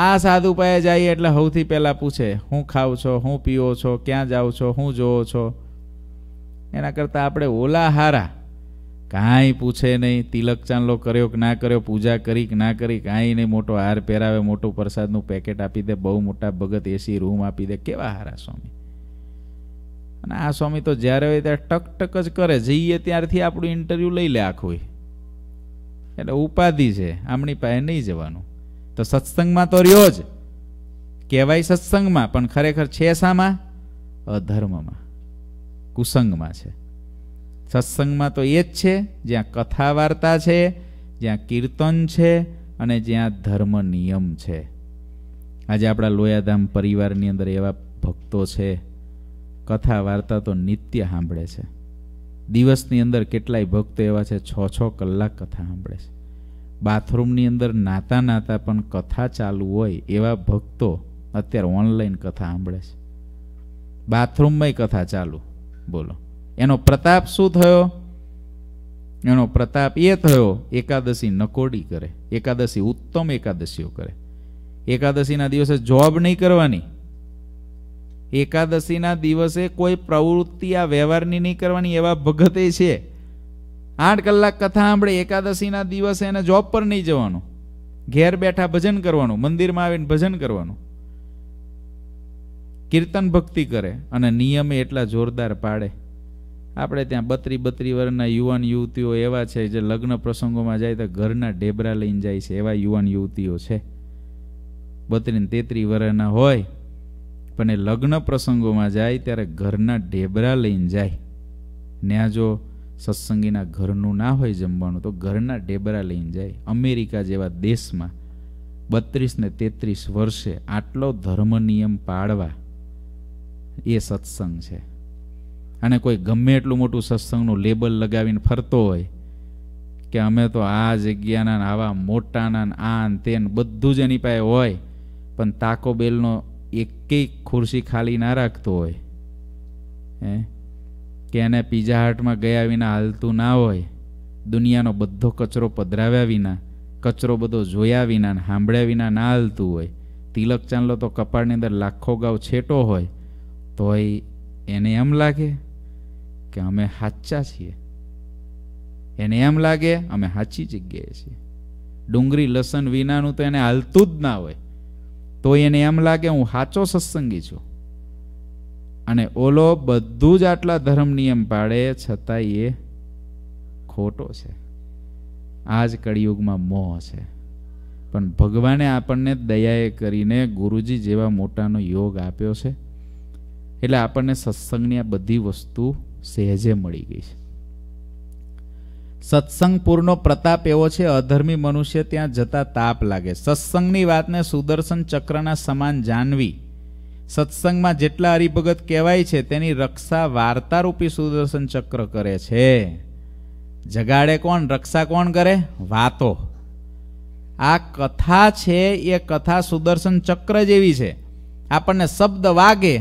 આ સાધુ પાસે જઈએ એટલે સૌથી પહેલાં પૂછે હું ખાઉં છો હું પીવો છો ક્યાં જાઉં છો હું જોવો છો એના કરતાં આપણે ઓલા હારા કાંઈ પૂછે નહીં તિલક ચાંદલો કર્યો કે ના કર્યો પૂજા કરી કે ના કરી કાંઈ નહીં મોટો હાર પહેરાવે મોટું પ્રસાદનું પેકેટ આપી દે બહુ મોટા ભગત એસી રૂમ આપી દે કેવા હારા સ્વામી અને આ સ્વામી તો જ્યારે હોય ત્યારે ટક ટક જ કરે જઈએ ત્યારથી આપણું ઇન્ટરવ્યૂ લઈ લે આખું એટલે ઉપાધિ છે આમની પાસે નહીં જવાનું તો સત્સંગમાં તો રહ્યો જ કહેવાય સત્સંગમાં પણ ખરેખર છે શામાં અધર્મમાં કુસંગમાં છે સત્સંગમાં તો એ જ છે જ્યાં કથા વાર્તા છે જ્યાં કીર્તન છે અને જ્યાં ધર્મ નિયમ છે આજે આપણા લોયાધામ પરિવારની અંદર એવા ભક્તો છે કથા વાર્તા તો નિત્ય સાંભળે છે દિવસની અંદર કેટલાય ભક્તો એવા છે છ છ કલાક કથા સાંભળે છે બાથરૂમની અંદર નાતા નાતા પણ કથા ચાલુ હોય એવા ભક્તો અત્યારે ઓનલાઈન કથા સાંભળે છે બાથરૂમમાંય કથા ચાલુ બોલો એનો પ્રતાપ શું થયો એનો પ્રતાપ એ થયો એકાદશી નકોડી કરે એકાદશી ઉત્તમ એકાદશીઓ કરે એકાદશીના દિવસે જોબ નહીં કરવાની એકાદશીના દિવસે કોઈ પ્રવૃત્તિ આ વ્યવહારની નહીં કરવાની એવા ભગતે છે આઠ કલાક કથા સાંભળે એકાદશીના દિવસે એને જોબ પર નહીં જવાનું ઘેર બેઠા ભજન કરવાનું મંદિરમાં આવીને ભજન કરવાનું કીર્તન ભક્તિ કરે અને નિયમે એટલા જોરદાર પાડે આપણે ત્યાં બત્રી બત્રી વર્ષના યુવાન યુવતીઓ એવા છે જે લગ્ન પ્રસંગોમાં જાય તો ઘરના ઢેબરા લઈને જાય છે એવા યુવાન યુવતીઓ છે બત્રી ને તેત્રી વર્ષના હોય પણ એ લગ્ન પ્રસંગોમાં જાય ત્યારે ઘરના ઢેબરા લઈને જાય ત્યાં જો સત્સંગીના ઘરનું ના હોય જમવાનું તો ઘરના ઢેબરા લઈને જાય અમેરિકા જેવા દેશમાં બત્રીસ ને તેત્રીસ વર્ષે આટલો ધર્મ નિયમ પાળવા એ સત્સંગ છે અને કોઈ ગમે એટલું મોટું સત્સંગનું લેબલ લગાવીને ફરતો હોય કે અમે તો આ જગ્યાના આવા મોટાના આન તેન બધું જ એની પાસે હોય પણ તાકો બેલનો એકેય ખુરશી ખાલી ના રાખતો હોય હે કે એને પીઝા હટમાં ગયા વિના હાલતું ના હોય દુનિયાનો બધો કચરો પધરાવ્યા વિના કચરો બધો જોયા વિના ને સાંભળ્યા વિના ના હાલતું હોય તિલક ચાંદલો તો કપાળની અંદર લાખો ગાવ છેટો હોય તોય એને એમ લાગે કે અમે સાચા છીએ એને એમ લાગે અમે સાચી જગ્યાએ છીએ ડુંગળી લસણ વિનાનું તો એને હાલતું જ ના હોય તો એને એમ લાગે હું સાચો સત્સંગી છું અને ઓલો બધું જ આટલા ધર્મ નિયમ પાડે છતાં એ ખોટો છે આ જ કળિયુગમાં મોહ છે પણ ભગવાને આપણને દયાએ કરીને ગુરુજી જેવા મોટાનો યોગ આપ્યો છે એટલે આપણને સત્સંગની આ બધી વસ્તુ સહેજે મળી ગઈ છે સત્સંગપુરનો પ્રતાપ એવો છે અધર્મી મનુષ્ય ત્યાં જતા તાપ લાગે સત્સંગની વાતને સુદર્શન ચક્રના સમાન જાણવી સત્સંગમાં જેટલા હરિભગત કહેવાય છે તેની રક્ષા વાર્તારૂપી સુદર્શન ચક્ર કરે છે જગાડે કોણ રક્ષા કોણ કરે વાતો આ કથા છે એ કથા સુદર્શન ચક્ર જેવી છે આપણને શબ્દ વાગે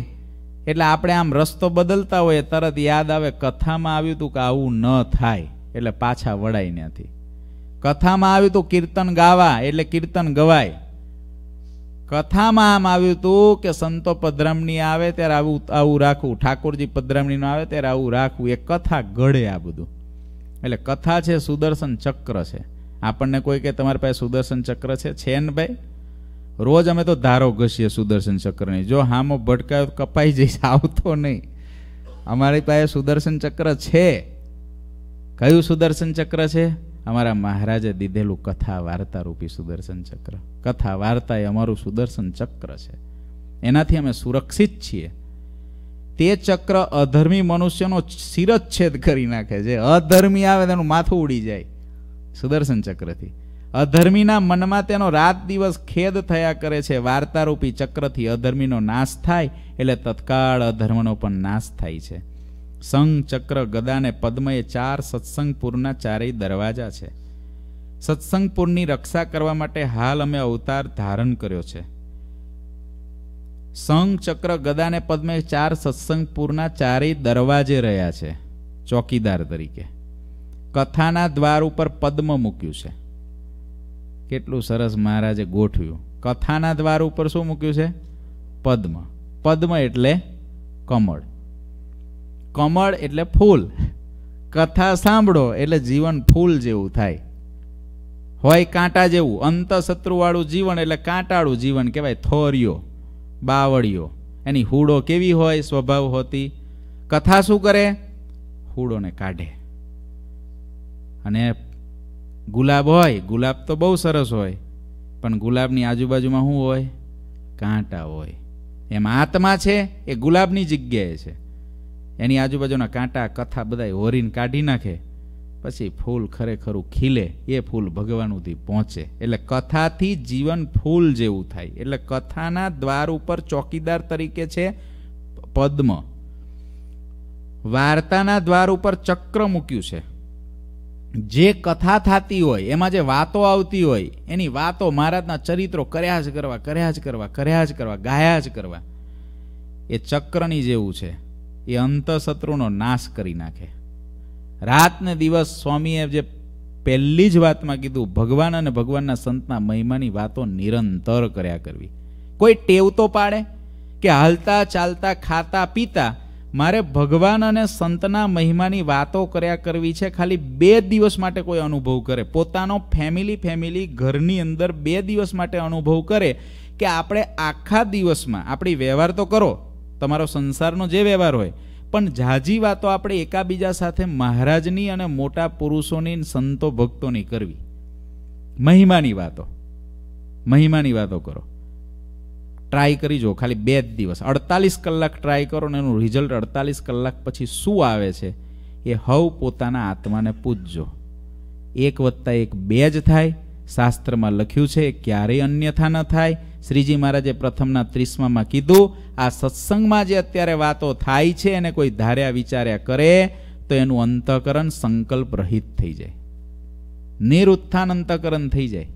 એટલે આપણે આમ રસ્તો બદલતા હોઈએ તરત યાદ આવે કથામાં આવ્યું હતું કે આવું ન થાય એટલે પાછા વળાય નથી કથામાં આવ્યું હતું કીર્તન ગાવા એટલે કીર્તન ગવાય કથામાં આમ આવ્યું હતું કે સંતો પદ્રમણી આવે ત્યારે આવું આવું રાખવું ઠાકોરજી પધરામણીનું આવે ત્યારે આવું રાખવું એ કથા ઘડે આ બધું એટલે કથા છે સુદર્શન ચક્ર છે આપણને કોઈ કે તમારી પાસે સુદર્શન ચક્ર છે છે ને ભાઈ રોજ અમે તો ધારો ઘસીએ સુદર્શન ચક્રની જો હામો ભટકાયો કપાઈ જઈશ આવતો નહીં અમારી પાસે સુદર્શન ચક્ર છે કયું સુદર્શન ચક્ર છે અમારા મહારાજે દીધેલું કથા વાર્તા રૂપી સુદર્શન ચક્ર કથા વાર્તા એ અમારું સુદર્શન ચક્ર છે એનાથી અમે સુરક્ષિત છીએ તે ચક્ર અધર્મી મનુષ્યનો શિરચ્છેદ કરી નાખે છે અધર્મી આવે તેનું માથું ઉડી જાય સુદર્શન ચક્રથી અધર્મીના મનમાં તેનો રાત દિવસ ખેદ થયા કરે છે વાર્તારૂપી ચક્રથી અધર્મીનો નાશ થાય એટલે તત્કાળ અધર્મનો પણ નાશ થાય છે સંઘ ચક્ર ગદાને પદ્મ ચાર સત્સંગપુરના ચારેય દરવાજા છે સત્સંગપુરની રક્ષા કરવા માટે હાલ અમે અવતાર ધારણ કર્યો છે સંઘ ચક્ર ગદાને પદ્મે ચાર સત્સંગપુરના ચારેય દરવાજે રહ્યા છે ચોકીદાર તરીકે કથાના દ્વાર ઉપર પદ્મ મૂક્યું છે કેટલું સરસ મહારાજે ગોઠવ્યું કથાના દ્વાર ઉપર શું મૂક્યું છે પદ્મ પદ્મ એટલે કમળ કમળ એટલે ફૂલ કથા સાંભળો એટલે જીવન ફૂલ જેવું થાય હોય કાંટા જેવું અંતઃશત્રુવાળું જીવન એટલે કાંટાળું જીવન કહેવાય થોરિયો બાવળિયો એની હૂડો કેવી હોય સ્વભાવ હોતી કથા શું કરે હૂડોને કાઢે અને ગુલાબ હોય ગુલાબ તો બહુ સરસ હોય પણ ગુલાબની આજુબાજુમાં શું હોય કાંટા હોય એમ આત્મા છે એ ગુલાબની જગ્યાએ છે એની આજુબાજુના કાંટા કથા બધા હોરીને કાઢી નાખે પછી ફૂલ ખરેખરું ખીલે એ ફૂલ ભગવાન સુધી પહોંચે એટલે કથાથી જીવન ફૂલ જેવું થાય એટલે કથાના દ્વાર ઉપર ચોકીદાર તરીકે છે પદ્મ વાર્તાના દ્વાર ઉપર ચક્ર મૂક્યું છે જે કથા થતી હોય એમાં જે વાતો આવતી હોય એની વાતો મહારાજના ચરિત્રો કર્યા જ કરવા કર્યા જ કરવા કર્યા જ કરવા ગાયા જ કરવા એ ચક્રની જેવું છે એ અંતઃશત્રુનો નાશ કરી નાખે રાતને દિવસ સ્વામીએ જે પહેલી જ વાતમાં કીધું ભગવાન અને ભગવાનના સંતના મહિમાની વાતો નિરંતર કર્યા કરવી કોઈ ટેવ તો પાડે કે હાલતા ચાલતા ખાતા પીતા મારે ભગવાન અને સંતના મહિમાની વાતો કર્યા કરવી છે ખાલી બે દિવસ માટે કોઈ અનુભવ કરે પોતાનો ફેમિલી ફેમિલી ઘરની અંદર બે દિવસ માટે અનુભવ કરે કે આપણે આખા દિવસમાં આપણી વ્યવહાર તો કરો તમારો સંસારનો જે વ્યવહાર હોય પણ ઝાઝી વાતો આપણે એકાબીજા સાથે મહારાજની અને મોટા પુરુષોની સંતો ભક્તોની કરવી મહિમાની વાતો મહિમાની વાતો કરો ટ્રાય કરી કરીજો ખાલી બે જ દિવસ અડતાલીસ કલાક ટ્રાય કરો ને એનું રિઝલ્ટ અડતાલીસ કલાક પછી શું આવે છે એ હવ પોતાના આત્માને પૂછજો એક વત્તા એક બે જ થાય શાસ્ત્રમાં લખ્યું છે ક્યારેય અન્યથા ન થાય શ્રીજી મહારાજે પ્રથમના ત્રીસમાં કીધું આ સત્સંગમાં જે અત્યારે વાતો થાય છે એને કોઈ ધાર્યા વિચાર્યા કરે તો એનું અંતઃકરણ સંકલ્પ રહિત થઈ જાય નિરુત્થાન અંતઃકરણ થઈ જાય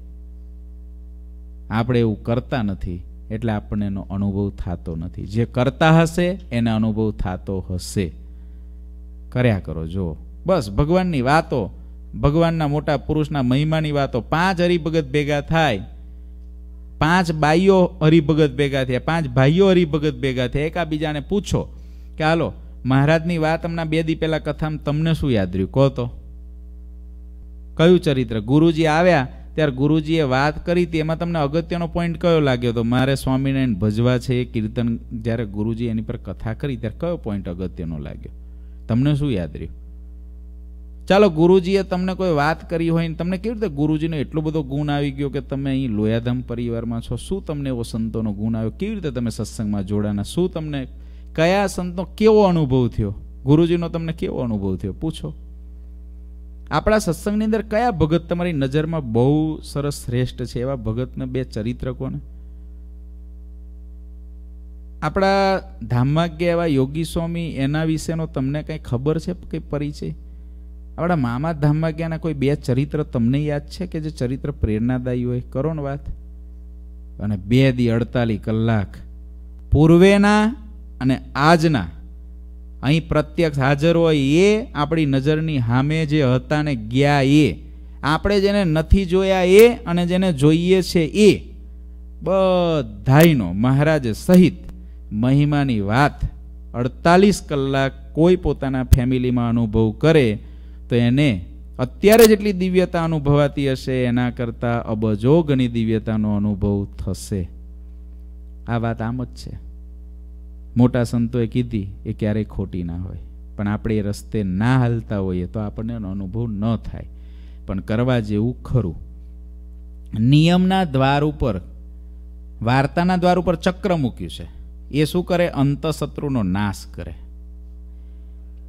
આપણે એવું કરતા નથી એટલે આપણને એનો અનુભવ થતો નથી જે કરતા હશે એને અનુભવ થતો હશે કર્યા કરો જુઓ બસ ભગવાનની વાતો ભગવાનના મોટા પુરુષના મહિમાની વાતો પાંચ હરિભગત ભેગા થાય પાંચ બાઈઓ હરિભગત ભેગા થયા પાંચ ભાઈઓ હરિભગત ભેગા થયા એકાબીજાને પૂછો કે હાલો મહારાજની વાત હમણાં બે દી પહેલાં કથામાં તમને શું યાદ રહ્યું કહો તો કયું ચરિત્ર ગુરુજી આવ્યા ત્યારે ગુરુજીએ વાત કરી તેમાં તમને અગત્યનો પોઈન્ટ કયો લાગ્યો તો મારે સ્વામિનારાયણ ભજવા છે એ કીર્તન જ્યારે ગુરુજી એની પર કથા કરી ત્યારે કયો પોઈન્ટ અગત્યનો લાગ્યો તમને શું યાદ રહ્યું ચાલો ગુરુજીએ તમને કોઈ વાત કરી હોય ને તમને કેવી રીતે ગુરુજીનો એટલો બધો ગુણ આવી ગયો કે તમે અહીં લોયાધામ પરિવારમાં છો શું તમને એવો સંતોનો ગુણ આવ્યો કેવી રીતે તમે સત્સંગમાં જોડાના શું તમને કયા સંતનો કેવો અનુભવ થયો ગુરુજીનો તમને કેવો અનુભવ થયો પૂછો આપણા સત્સંગની અંદર કયા ભગત તમારી નજરમાં બહુ સરસ શ્રેષ્ઠ છે એવા ભગતને બે ચરિત્ર કોને આપણા ધામમાં કે એવા યોગી સ્વામી એના વિશેનો તમને કંઈ ખબર છે કંઈ પરિચય આપણા મામા ધામમાં ગયાના કોઈ બે ચરિત્ર તમને યાદ છે કે જે ચરિત્ર પ્રેરણાદાયી હોય કરો ને વાત અને બે દી અડતાલીસ કલાક પૂર્વેના અને આજના અહીં પ્રત્યક્ષ હાજર હોય એ આપણી નજરની હામે જે હતા ને ગયા એ આપણે જેને નથી જોયા એ અને જેને જોઈએ છે એ બધાયનો મહારાજ સહિત મહિમાની વાત અડતાલીસ કલાક કોઈ પોતાના ફેમિલીમાં અનુભવ કરે તો એને અત્યારે જેટલી દિવ્યતા અનુભવાતી હશે એના કરતાં અબજો ગણી દિવ્યતાનો અનુભવ થશે આ વાત આમ જ છે મોટા સંતોએ કીધી એ ક્યારેય ખોટી ના હોય પણ આપણે એ રસ્તે ના હાલતા હોઈએ તો આપણને એનો અનુભવ ન થાય પણ કરવા જેવું ખરું નિયમના દ્વાર ઉપર વાર્તાના દ્વાર ઉપર ચક્ર મૂક્યું છે એ શું કરે અંતઃશત્રુનો નાશ કરે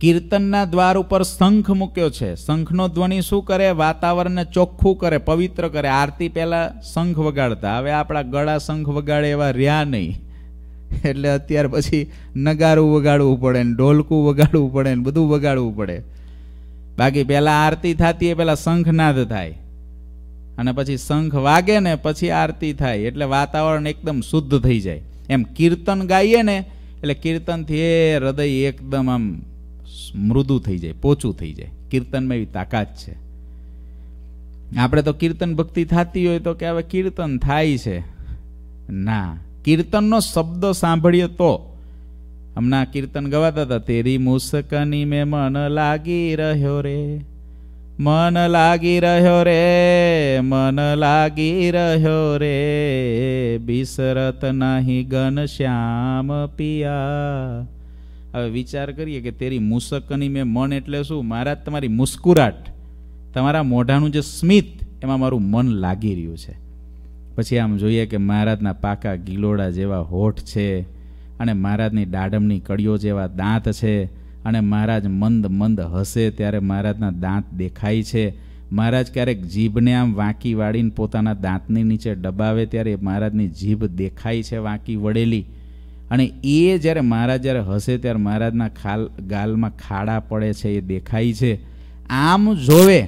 કીર્તનના દ્વાર ઉપર શંખ મૂક્યો છે શંખનો ધ્વનિ શું કરે વાતાવરણને ચોખ્ખું કરે પવિત્ર કરે આરતી પહેલાં શંખ વગાડતા હવે આપણા ગળા શંખ વગાડે એવા રહ્યા નહીં એટલે અત્યાર પછી નગારું વગાડવું પડે ને ઢોલકું વગાડવું પડે ને બધું વગાડવું પડે બાકી પહેલાં આરતી થતી એ પહેલાં શંખનાદ થાય અને પછી શંખ વાગે ને પછી આરતી થાય એટલે વાતાવરણ એકદમ શુદ્ધ થઈ જાય એમ કીર્તન ગાઈએ ને એટલે કીર્તનથી એ હૃદય એકદમ આમ મૃદુ થઈ જાય પોચું થઈ જાય કીર્તનમાં એવી તાકાત છે આપણે તો કીર્તન ભક્તિ થતી હોય તો કે હવે કીર્તન થાય છે ના કીર્તનનો શબ્દ સાંભળ્યો તો હમણાં કીર્તન ગવાતા હતા તેરી મુસકની મેં મન લાગી રહ્યો રે મન લાગી રહ્યો રે મન લાગી રહ્યો રે બિસરત નહીં ગન શ્યામ પિયા હવે વિચાર કરીએ કે તેરી મુસકની મેં મન એટલે શું મારા તમારી મુસ્કુરાટ તમારા મોઢાનું જે સ્મિત એમાં મારું મન લાગી રહ્યું છે પછી આમ જોઈએ કે મહારાજના પાકા ગિલોડા જેવા હોઠ છે અને મહારાજની દાડમની કડીઓ જેવા દાંત છે અને મહારાજ મંદ મંદ હસે ત્યારે મહારાજના દાંત દેખાય છે મહારાજ ક્યારેક જીભને આમ વાંકી વાળીને પોતાના દાંતની નીચે ડબાવે ત્યારે મહારાજની જીભ દેખાય છે વાંકી વળેલી અને એ જ્યારે મહારાજ જ્યારે હસે ત્યારે મહારાજના ખાલ ગાલમાં ખાડા પડે છે એ દેખાય છે આમ જોવે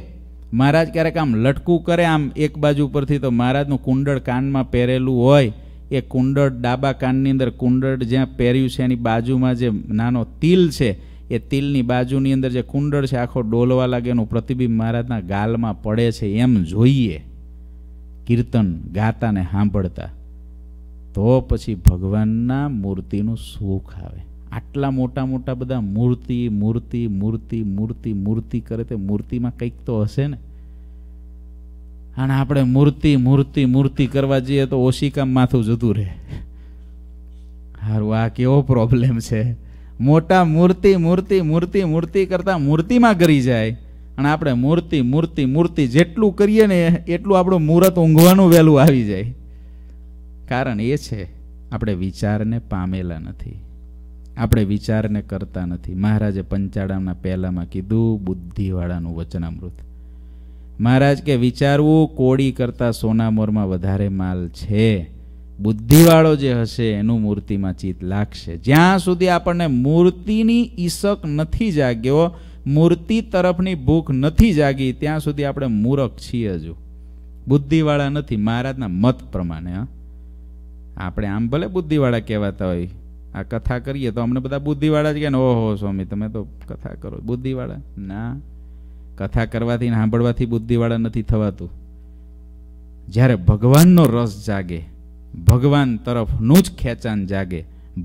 મહારાજ ક્યારેક આમ લટકું કરે આમ એક બાજુ પરથી તો મહારાજનું કુંડળ કાનમાં પહેરેલું હોય એ કુંડળ ડાબા કાનની અંદર કુંડળ જ્યાં પહેર્યું છે એની બાજુમાં જે નાનો તિલ છે એ તિલની બાજુની અંદર જે કુંડળ છે આખો ડોલવા લાગે એનું પ્રતિબિંબ મહારાજના ગાલમાં પડે છે એમ જોઈએ કીર્તન ગાતા ને સાંભળતા તો પછી ભગવાનના મૂર્તિનું સુખ આવે આટલા મોટા મોટા બધા મૂર્તિ મૂર્તિ મૂર્તિ મૂર્તિ મૂર્તિ કરે તે મૂર્તિમાં કંઈક તો હશે ને અને આપણે મૂર્તિ મૂર્તિ મૂર્તિ કરવા જઈએ તો ઓશિકામ માથું જતું રહે સારું આ કેવો પ્રોબ્લેમ છે મોટા મૂર્તિ મૂર્તિ મૂર્તિ મૂર્તિ કરતાં મૂર્તિમાં કરી જાય અને આપણે મૂર્તિ મૂર્તિ મૂર્તિ જેટલું કરીએ ને એટલું આપણું મુહૂર્ત ઊંઘવાનું વહેલું આવી જાય કારણ એ છે આપણે વિચારને પામેલા નથી આપણે વિચારને કરતા નથી મહારાજે પંચાળાના પહેલામાં કીધું બુદ્ધિવાળાનું વચનામૃત મહારાજ કે વિચારવું કોડી કરતાં સોનામોરમાં વધારે માલ છે બુદ્ધિવાળો જે હશે એનું મૂર્તિમાં ચિત્ત લાગશે જ્યાં સુધી આપણને મૂર્તિની ઈસક નથી જાગ્યો મૂર્તિ તરફની ભૂખ નથી જાગી ત્યાં સુધી આપણે મૂરખ છીએ હજુ બુદ્ધિવાળા નથી મહારાજના મત પ્રમાણે હા આપણે આમ ભલે બુદ્ધિવાળા કહેવાતા હોય આ કથા કરીએ તો અમને બધા બુદ્ધિવાળા જ કે ઓહો સ્વામી તમે તો કથા કરો બુદ્ધિવાળા ના કથા કરવાથી ને સાંભળવાથી બુદ્ધિવાળા નથી થવાતું જ્યારે ભગવાનનો રસ જાગે ભગવાન તરફનું જ ખેંચાણ જાગે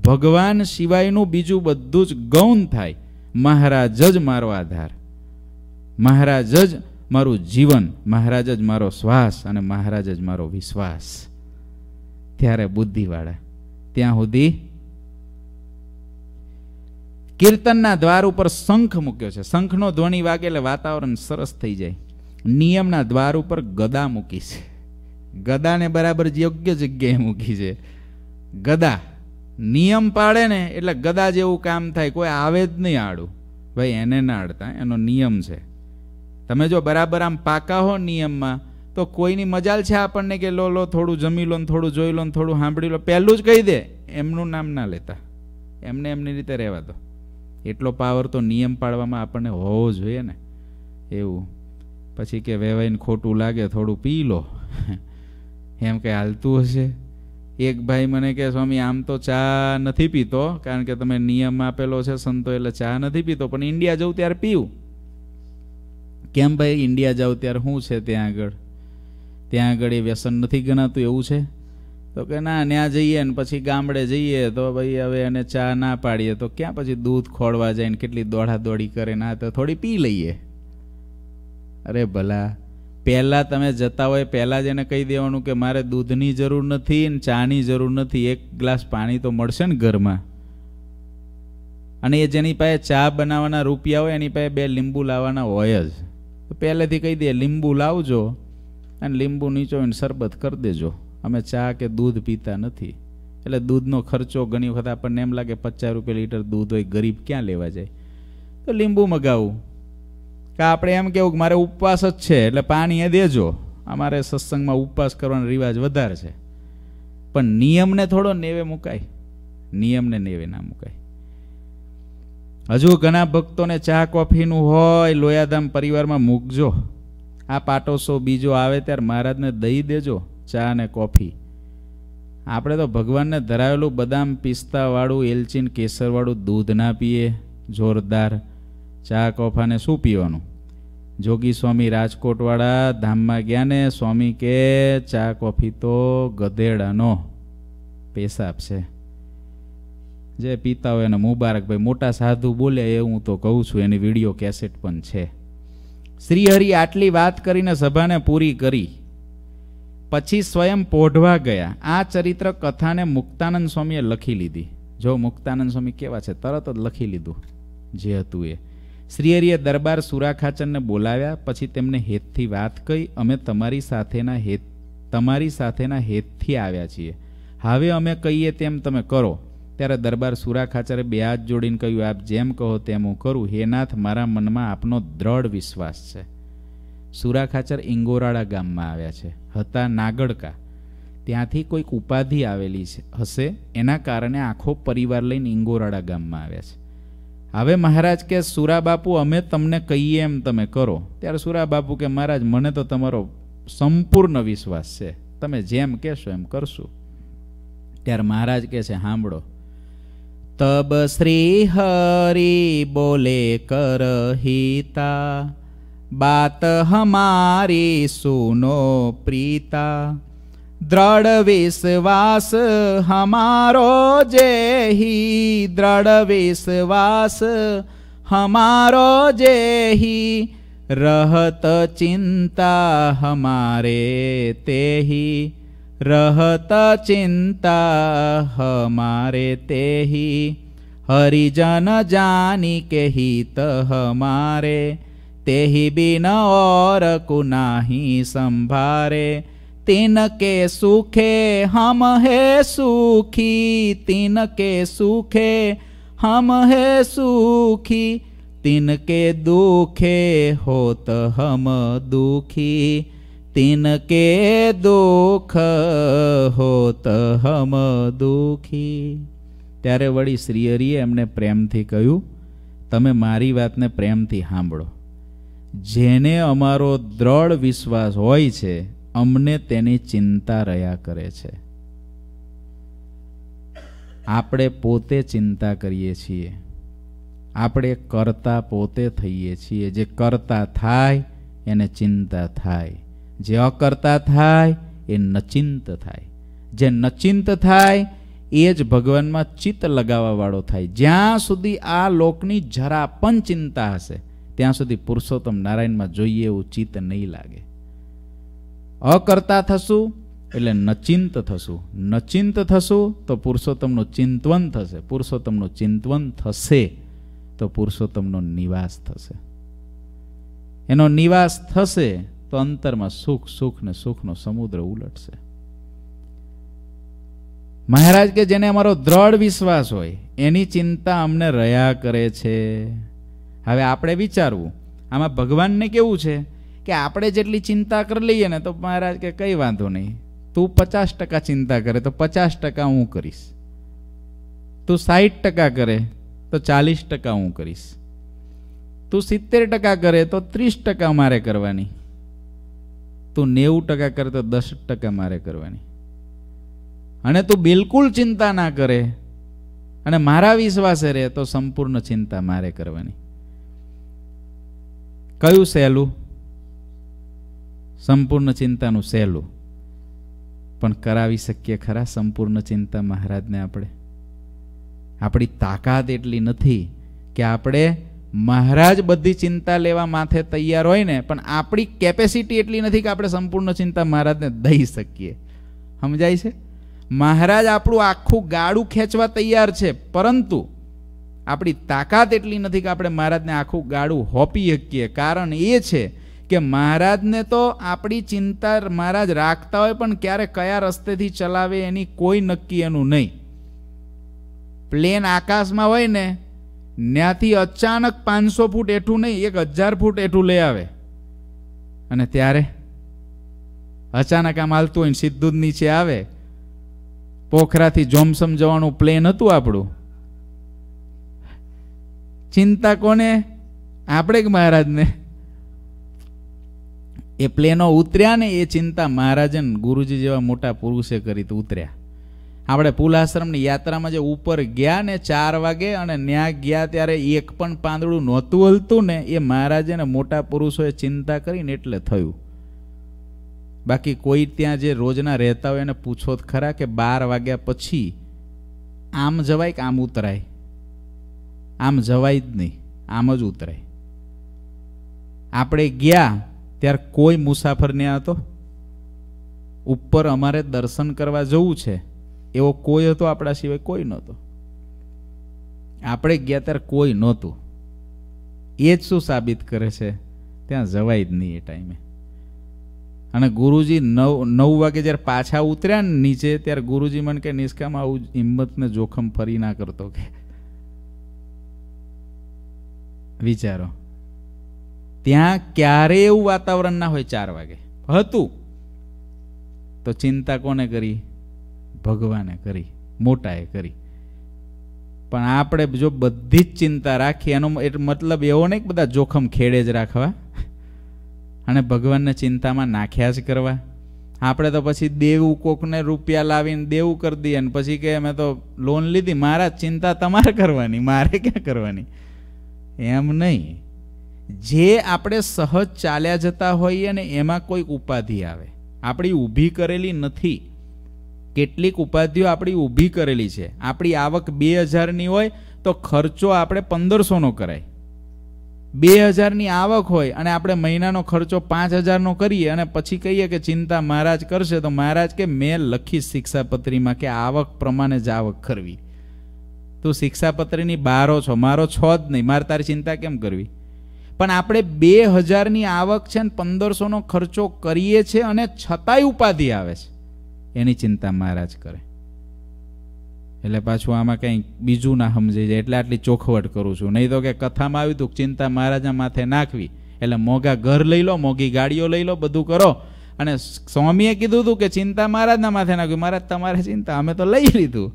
ભગવાન સિવાયનું બીજું બધું જ ગૌણ થાય મહારાજ જ મારો આધાર મહારાજ જ મારું જીવન મહારાજ જ મારો શ્વાસ અને મહારાજ જ મારો વિશ્વાસ ત્યારે બુદ્ધિવાળા ત્યાં સુધી કીર્તનના દ્વાર ઉપર શંખ મૂક્યો છે શંખનો ધ્વનિ વાગે એટલે વાતાવરણ સરસ થઈ જાય નિયમના દ્વાર ઉપર ગદા મૂકી છે ગદાને બરાબર યોગ્ય જગ્યાએ મૂકી છે ગદા નિયમ પાડે ને એટલે ગદા જેવું કામ થાય કોઈ આવે જ નહીં આડું ભાઈ એને ના આડતા એનો નિયમ છે તમે જો બરાબર આમ પાકા હો નિયમમાં તો કોઈની મજાલ છે આપણને કે લો લો થોડું જમી લો ને થોડું જોઈ લો ને થોડું સાંભળી લો પહેલું જ કહી દે એમનું નામ ના લેતા એમને એમની રીતે રહેવા દો એટલો પાવર તો નિયમ પાડવામાં આપણને હોવો જોઈએ ને એવું પછી કે વેવાઈને ખોટું લાગે થોડું પી લો એમ કે હાલતું હશે એક ભાઈ મને કે સ્વામી આમ તો ચા નથી પીતો કારણ કે તમે નિયમ આપેલો છે સંતો એટલે ચા નથી પીતો પણ ઇન્ડિયા જવું ત્યારે પીવું કેમ ભાઈ ઇન્ડિયા જાઉં ત્યારે શું છે ત્યાં આગળ ત્યાં આગળ એ વ્યસન નથી ગણાતું એવું છે તો કે ના ત્યાં જઈએ ને પછી ગામડે જઈએ તો ભાઈ હવે એને ચા ના પાડીએ તો ક્યાં પછી દૂધ ખોળવા જાય ને કેટલી દોડાદોડી કરે ના તો થોડી પી લઈએ અરે ભલા પહેલાં તમે જતા હોય પહેલાં જ એને કહી દેવાનું કે મારે દૂધની જરૂર નથી ને ચાની જરૂર નથી એક ગ્લાસ પાણી તો મળશે ને ઘરમાં અને એ જેની પાસે ચા બનાવવાના રૂપિયા હોય એની પાસે બે લીંબુ લાવવાના હોય જ તો પહેલેથી કહી દે લીંબુ લાવજો અને લીંબુ નીચોવીને શરબત કરી દેજો અમે ચા કે દૂધ પીતા નથી એટલે દૂધનો ખર્ચો ઘણી વખત આપણને એમ લાગે પચાસ રૂપિયા લીટર દૂધ હોય ગરીબ ક્યાં લેવા જાય તો લીંબુ મગાવું કે આપણે એમ કેવું કે મારે ઉપવાસ જ છે એટલે પાણી એ દેજો અમારે સત્સંગમાં ઉપવાસ કરવાનો રિવાજ વધારે છે પણ નિયમને થોડો નેવે મુકાય નિયમને નેવે ના મુકાય હજુ ઘણા ભક્તોને ચા કોફીનું હોય લોયાધામ પરિવારમાં મૂકજો આ પાટોસો બીજો આવે ત્યારે મહારાજને દઈ દેજો ચા અને કોફી આપણે તો ભગવાનને ધરાવેલું બદામ પિસ્તાવાળું એલચીન કેસરવાળું દૂધ ના પીએ જોરદાર ચા કોફાને શું પીવાનું જોગી સ્વામી રાજકોટવાળા ધામમાં ગયા ને સ્વામી કે ચા કોફી તો ગધેડાનો પેશાબ છે જે પીતા હોય એને મુબારક ભાઈ મોટા સાધુ બોલે એ હું તો કહું છું એની વિડીયો કેસેટ પણ છે શ્રીહરિ આટલી વાત કરીને સભાને પૂરી કરી પછી સ્વયં પોઢવા ગયા આ ચરિત્ર કથાને મુક્તાનંદ સ્વામીએ લખી લીધી જો મુક્તાનંદ સ્વામી કેવા છે તરત જ લખી લીધું જે હતું એ શ્રીહરિએ દરબાર સુરાખાચનને બોલાવ્યા પછી તેમને હેતથી વાત કહી અમે તમારી સાથેના હેત તમારી સાથેના હેતથી આવ્યા છીએ હવે અમે કહીએ તેમ તમે કરો ત્યારે દરબાર સુરાખાચરે બે હાથ જોડીને કહ્યું આપ જેમ કહો તેમ હું કરું હેનાથ મારા મનમાં આપનો દ્રઢ વિશ્વાસ છે સુરાખાચર ઇંગોરાળા ગામમાં આવ્યા છે હતા નાગડકા ત્યાંથી કોઈક ઉપાધિ આવેલી છે હશે એના કારણે આખો પરિવાર લઈને ઇંગોરાળા ગામમાં આવ્યા છે હવે મહારાજ કે સુરાબાપુ અમે તમને કહીએ એમ તમે કરો ત્યારે સુરાબાપુ કે મહારાજ મને તો તમારો સંપૂર્ણ વિશ્વાસ છે તમે જેમ કહેશો એમ કરશું ત્યારે મહારાજ કહે છે સાંભળો તબ શ્રી હરી બોલે કરહિતા बात हमारी सुनो प्रीता दृढ़ विश्वास हमारो जय ही दृढ़ विश्वास हमारो जय ही रहत चिंता हमारे ते ही रहत चिंता हमारे ते ही हरिजन जानी के हित हमारे તેહિ બિન ઓર કુનાહી સંભારે તિન કે સુખે હમ હે સુખી તિન કે સુખે હમ હે સુખી તિન કે દુખે હોત હમ દુખી તિન કે દુઃખ હોત હમ દુખી ત્યારે વળી શ્રીહરિએ એમને પ્રેમથી કહ્યું તમે મારી વાતને પ્રેમથી સાંભળો જેને અમારો દ્રઢ વિશ્વાસ હોય છે અમને તેની ચિંતા રહ્યા કરે છે આપણે પોતે ચિંતા કરીએ છીએ આપણે કરતા પોતે થઈએ છીએ જે કરતા થાય એને ચિંતા થાય જે અકર્તા થાય એ નચિંત થાય જે નચિંત થાય એ જ ભગવાનમાં ચિત્ત લગાવવાવાળો થાય જ્યાં સુધી આ લોકની જરા પણ ચિંતા હશે ત્યાં સુધી પુરુષોત્તમ નારાયણમાં જોઈએ એવું ચિત્ત નહીં લાગે અકર્તા થશું એટલે નચિંત થશું નચિંત થશું તો પુરુષોત્તમનું ચિંતવન થશે પુરુષોત્તમનું ચિંતવન થશે તો પુરુષોત્તમનો નિવાસ થશે એનો નિવાસ થશે તો અંતરમાં સુખ સુખ ને સુખનો સમુદ્ર ઉલટશે મહારાજ કે જેને અમારો દ્રઢ વિશ્વાસ હોય એની ચિંતા અમને રહ્યા કરે છે હવે આપણે વિચારવું આમાં ભગવાનને કેવું છે કે આપણે જેટલી ચિંતા કરી લઈએ ને તો મહારાજ કે કંઈ વાંધો નહીં તું પચાસ ટકા ચિંતા કરે તો પચાસ ટકા હું કરીશ તું સાઠ ટકા કરે તો ચાલીસ ટકા હું કરીશ તું સિત્તેર ટકા કરે તો ત્રીસ ટકા મારે કરવાની તું નેવું ટકા કરે તો દસ ટકા મારે કરવાની અને તું બિલકુલ ચિંતા ના કરે અને મારા વિશ્વાસે રહે તો સંપૂર્ણ ચિંતા મારે કરવાની કયું સહેલું સંપૂર્ણ ચિંતાનું સહેલું પણ કરાવી શકીએ ખરા સંપૂર્ણ ચિંતા મહારાજને આપણે આપણી તાકાત એટલી નથી કે આપણે મહારાજ બધી ચિંતા લેવા માથે તૈયાર હોય ને પણ આપણી કેપેસિટી એટલી નથી કે આપણે સંપૂર્ણ ચિંતા મહારાજને દઈ શકીએ સમજાય છે મહારાજ આપણું આખું ગાડું ખેંચવા તૈયાર છે પરંતુ આપણી તાકાત એટલી નથી કે આપણે મહારાજને આખું ગાળું હોપી શકીએ કારણ એ છે કે મહારાજને તો આપણી ચિંતા મહારાજ રાખતા હોય પણ ક્યારે કયા રસ્તેથી ચલાવે એની કોઈ નક્કી એનું નહીં પ્લેન આકાશમાં હોય ને ત્યાંથી અચાનક પાંચસો ફૂટ એઠું નહીં એક હજાર ફૂટ એઠું લઈ આવે અને ત્યારે અચાનક આમ હાલતું હોય સીધું જ નીચે આવે પોખરાથી જોમસમ જવાનું પ્લેન હતું આપણું ચિંતા કોને આપણે કે મહારાજને એ પ્લેનો ઉતર્યા ને એ ચિંતા મહારાજન ગુરુજી જેવા મોટા પુરુષે કરી ઉતર્યા આપણે પુલ આશ્રમની યાત્રામાં જે ઉપર ગયા ને ચાર વાગે અને ન્યા ગયા ત્યારે એક પણ પાંદડું નહોતું હલતું ને એ મહારાજે ને મોટા પુરુષોએ ચિંતા કરીને એટલે થયું બાકી કોઈ ત્યાં જે રોજના રહેતા હોય એને પૂછો ખરા કે બાર વાગ્યા પછી આમ જવાય કે આમ ઉતરાય આમ જવાય જ નહીં આમ જ ઉતરાય આપણે ગયા ત્યારે કોઈ મુસાફર નહીં હતો ઉપર અમારે દર્શન કરવા જવું છે એવો કોઈ હતો આપણા સિવાય કોઈ નહોતો આપણે ગયા ત્યારે કોઈ નહોતું એ જ શું સાબિત કરે છે ત્યાં જવાય જ નહીં એ ટાઈમે અને ગુરુજી નવ નવ વાગે જ્યારે પાછા ઉતર્યા ને નીચે ત્યારે ગુરુજી મને કે નિષ્કામ આવું હિંમતને જોખમ ફરી ના કરતો કે વિચારો ત્યાં ક્યારે એવું વાતાવરણ ના હોય ચાર વાગે હતું તો ચિંતા કોને કરી ભગવાને કરી મોટાએ કરી પણ આપણે જો બધી જ ચિંતા રાખી એનો મતલબ એવો નહીં કે બધા જોખમ ખેડે જ રાખવા અને ભગવાનને ચિંતામાં નાખ્યા જ કરવા આપણે તો પછી દેવું કોકને રૂપિયા લાવીને દેવું કરી દઈએ અને પછી કે અમે તો લોન લીધી મારા ચિંતા તમારે કરવાની મારે ક્યાં કરવાની એમ નહીં જે આપણે સહજ ચાલ્યા જતા હોઈએ ને એમાં કોઈ ઉપાધિ આવે આપણી ઊભી કરેલી નથી કેટલીક ઉપાધિઓ આપણી ઊભી કરેલી છે આપણી આવક બે હજારની હોય તો ખર્ચો આપણે પંદરસોનો કરાય બે હજારની આવક હોય અને આપણે મહિનાનો ખર્ચો પાંચ હજારનો કરીએ અને પછી કહીએ કે ચિંતા મહારાજ કરશે તો મહારાજ કે મેં લખી શિક્ષાપત્રીમાં કે આવક પ્રમાણે જ આવક કરવી તું શિક્ષાપત્રની બારો છો મારો છો જ નહીં મારે તારી ચિંતા કેમ કરવી પણ આપણે બે હજારની આવક છે ને પંદરસોનો ખર્ચો કરીએ છીએ અને છતાંય ઉપાધિ આવે છે એની ચિંતા મહારાજ કરે એટલે પાછું આમાં કંઈ બીજું ના સમજી જાય એટલે આટલી ચોખવટ કરું છું નહીં તો કે કથામાં આવ્યું તું ચિંતા મહારાજના માથે નાખવી એટલે મોંઘા ઘર લઈ લો મોંઘી ગાડીઓ લઈ લો બધું કરો અને સ્વામીએ કીધું હતું કે ચિંતા મહારાજના માથે નાખ્યું મહારાજ તમારે ચિંતા અમે તો લઈ લીધું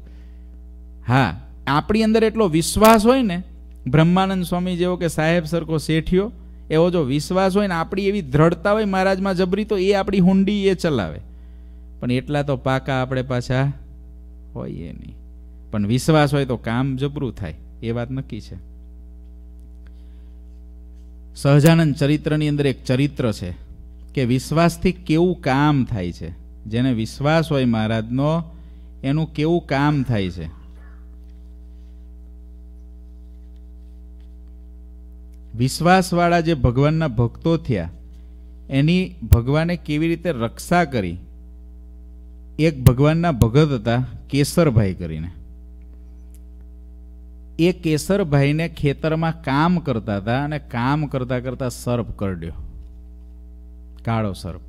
હા આપણી અંદર એટલો વિશ્વાસ હોય ને બ્રહ્માનંદ સ્વામી જેવો કે સાહેબ સરખો શેઠિયો એવો જો વિશ્વાસ હોય ને આપણી એવી દ્રઢતા હોય મહારાજમાં જબરી તો એ આપણી હુંડી એ ચલાવે પણ એટલા તો પાકા આપણે પાછા હોઈએ નહીં પણ વિશ્વાસ હોય તો કામ જબરું થાય એ વાત નક્કી છે સહજાનંદ ચરિત્રની અંદર એક ચરિત્ર છે કે વિશ્વાસથી કેવું કામ થાય છે જેને વિશ્વાસ હોય મહારાજનો એનું કેવું કામ થાય છે વિશ્વાસવાળા જે ભગવાનના ભક્તો થયા એની ભગવાને કેવી રીતે રક્ષા કરી એક ભગવાનના ભગત હતા કેસરભાઈ કરીને એ કેસરભાઈને ખેતરમાં કામ કરતા હતા અને કામ કરતા કરતા સર્પ કરડ્યો કાળો સર્પ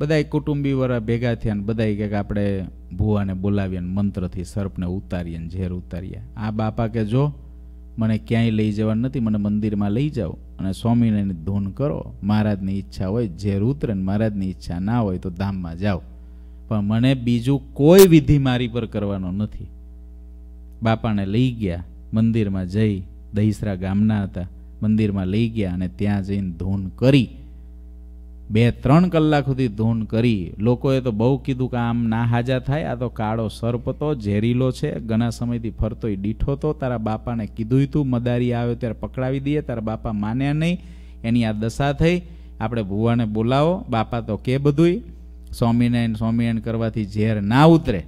બધા કુટુંબી વાળા ભેગા થયા ને બધા કે આપણે ભુવાને બોલાવીએ મંત્રથી સર્પને ઉતારીએ ઝેર ઉતારીએ આ બાપા કે જો મને ક્યાંય લઈ જવાનું નથી મને મંદિરમાં લઈ જાઓ અને સ્વામિનારાયણની ધૂન કરો મહારાજની ઈચ્છા હોય ઝેર ઉતરે ને મહારાજની ઈચ્છા ના હોય તો ધામમાં જાઓ પણ મને બીજું કોઈ વિધિ મારી પર કરવાનો નથી બાપાને લઈ ગયા મંદિરમાં જઈ દહીસરા ગામના હતા મંદિરમાં લઈ ગયા અને ત્યાં જઈને ધૂન કરી બે ત્રણ કલાક સુધી ધૂન કરી લોકોએ તો બહુ કીધું કે આમ ના હાજા થાય આ તો કાળો સર્પ તો ઝેરીલો છે ઘણા સમયથી ફરતો એ દીઠો તો તારા બાપાને કીધું તું મદારી આવ્યો ત્યારે પકડાવી દઈએ તારા બાપા માન્યા નહીં એની આ દશા થઈ આપણે ભુવાને બોલાવો બાપા તો કે બધુંય સ્વામિનારાયણ સ્વામિનારાયણ કરવાથી ઝેર ના ઉતરે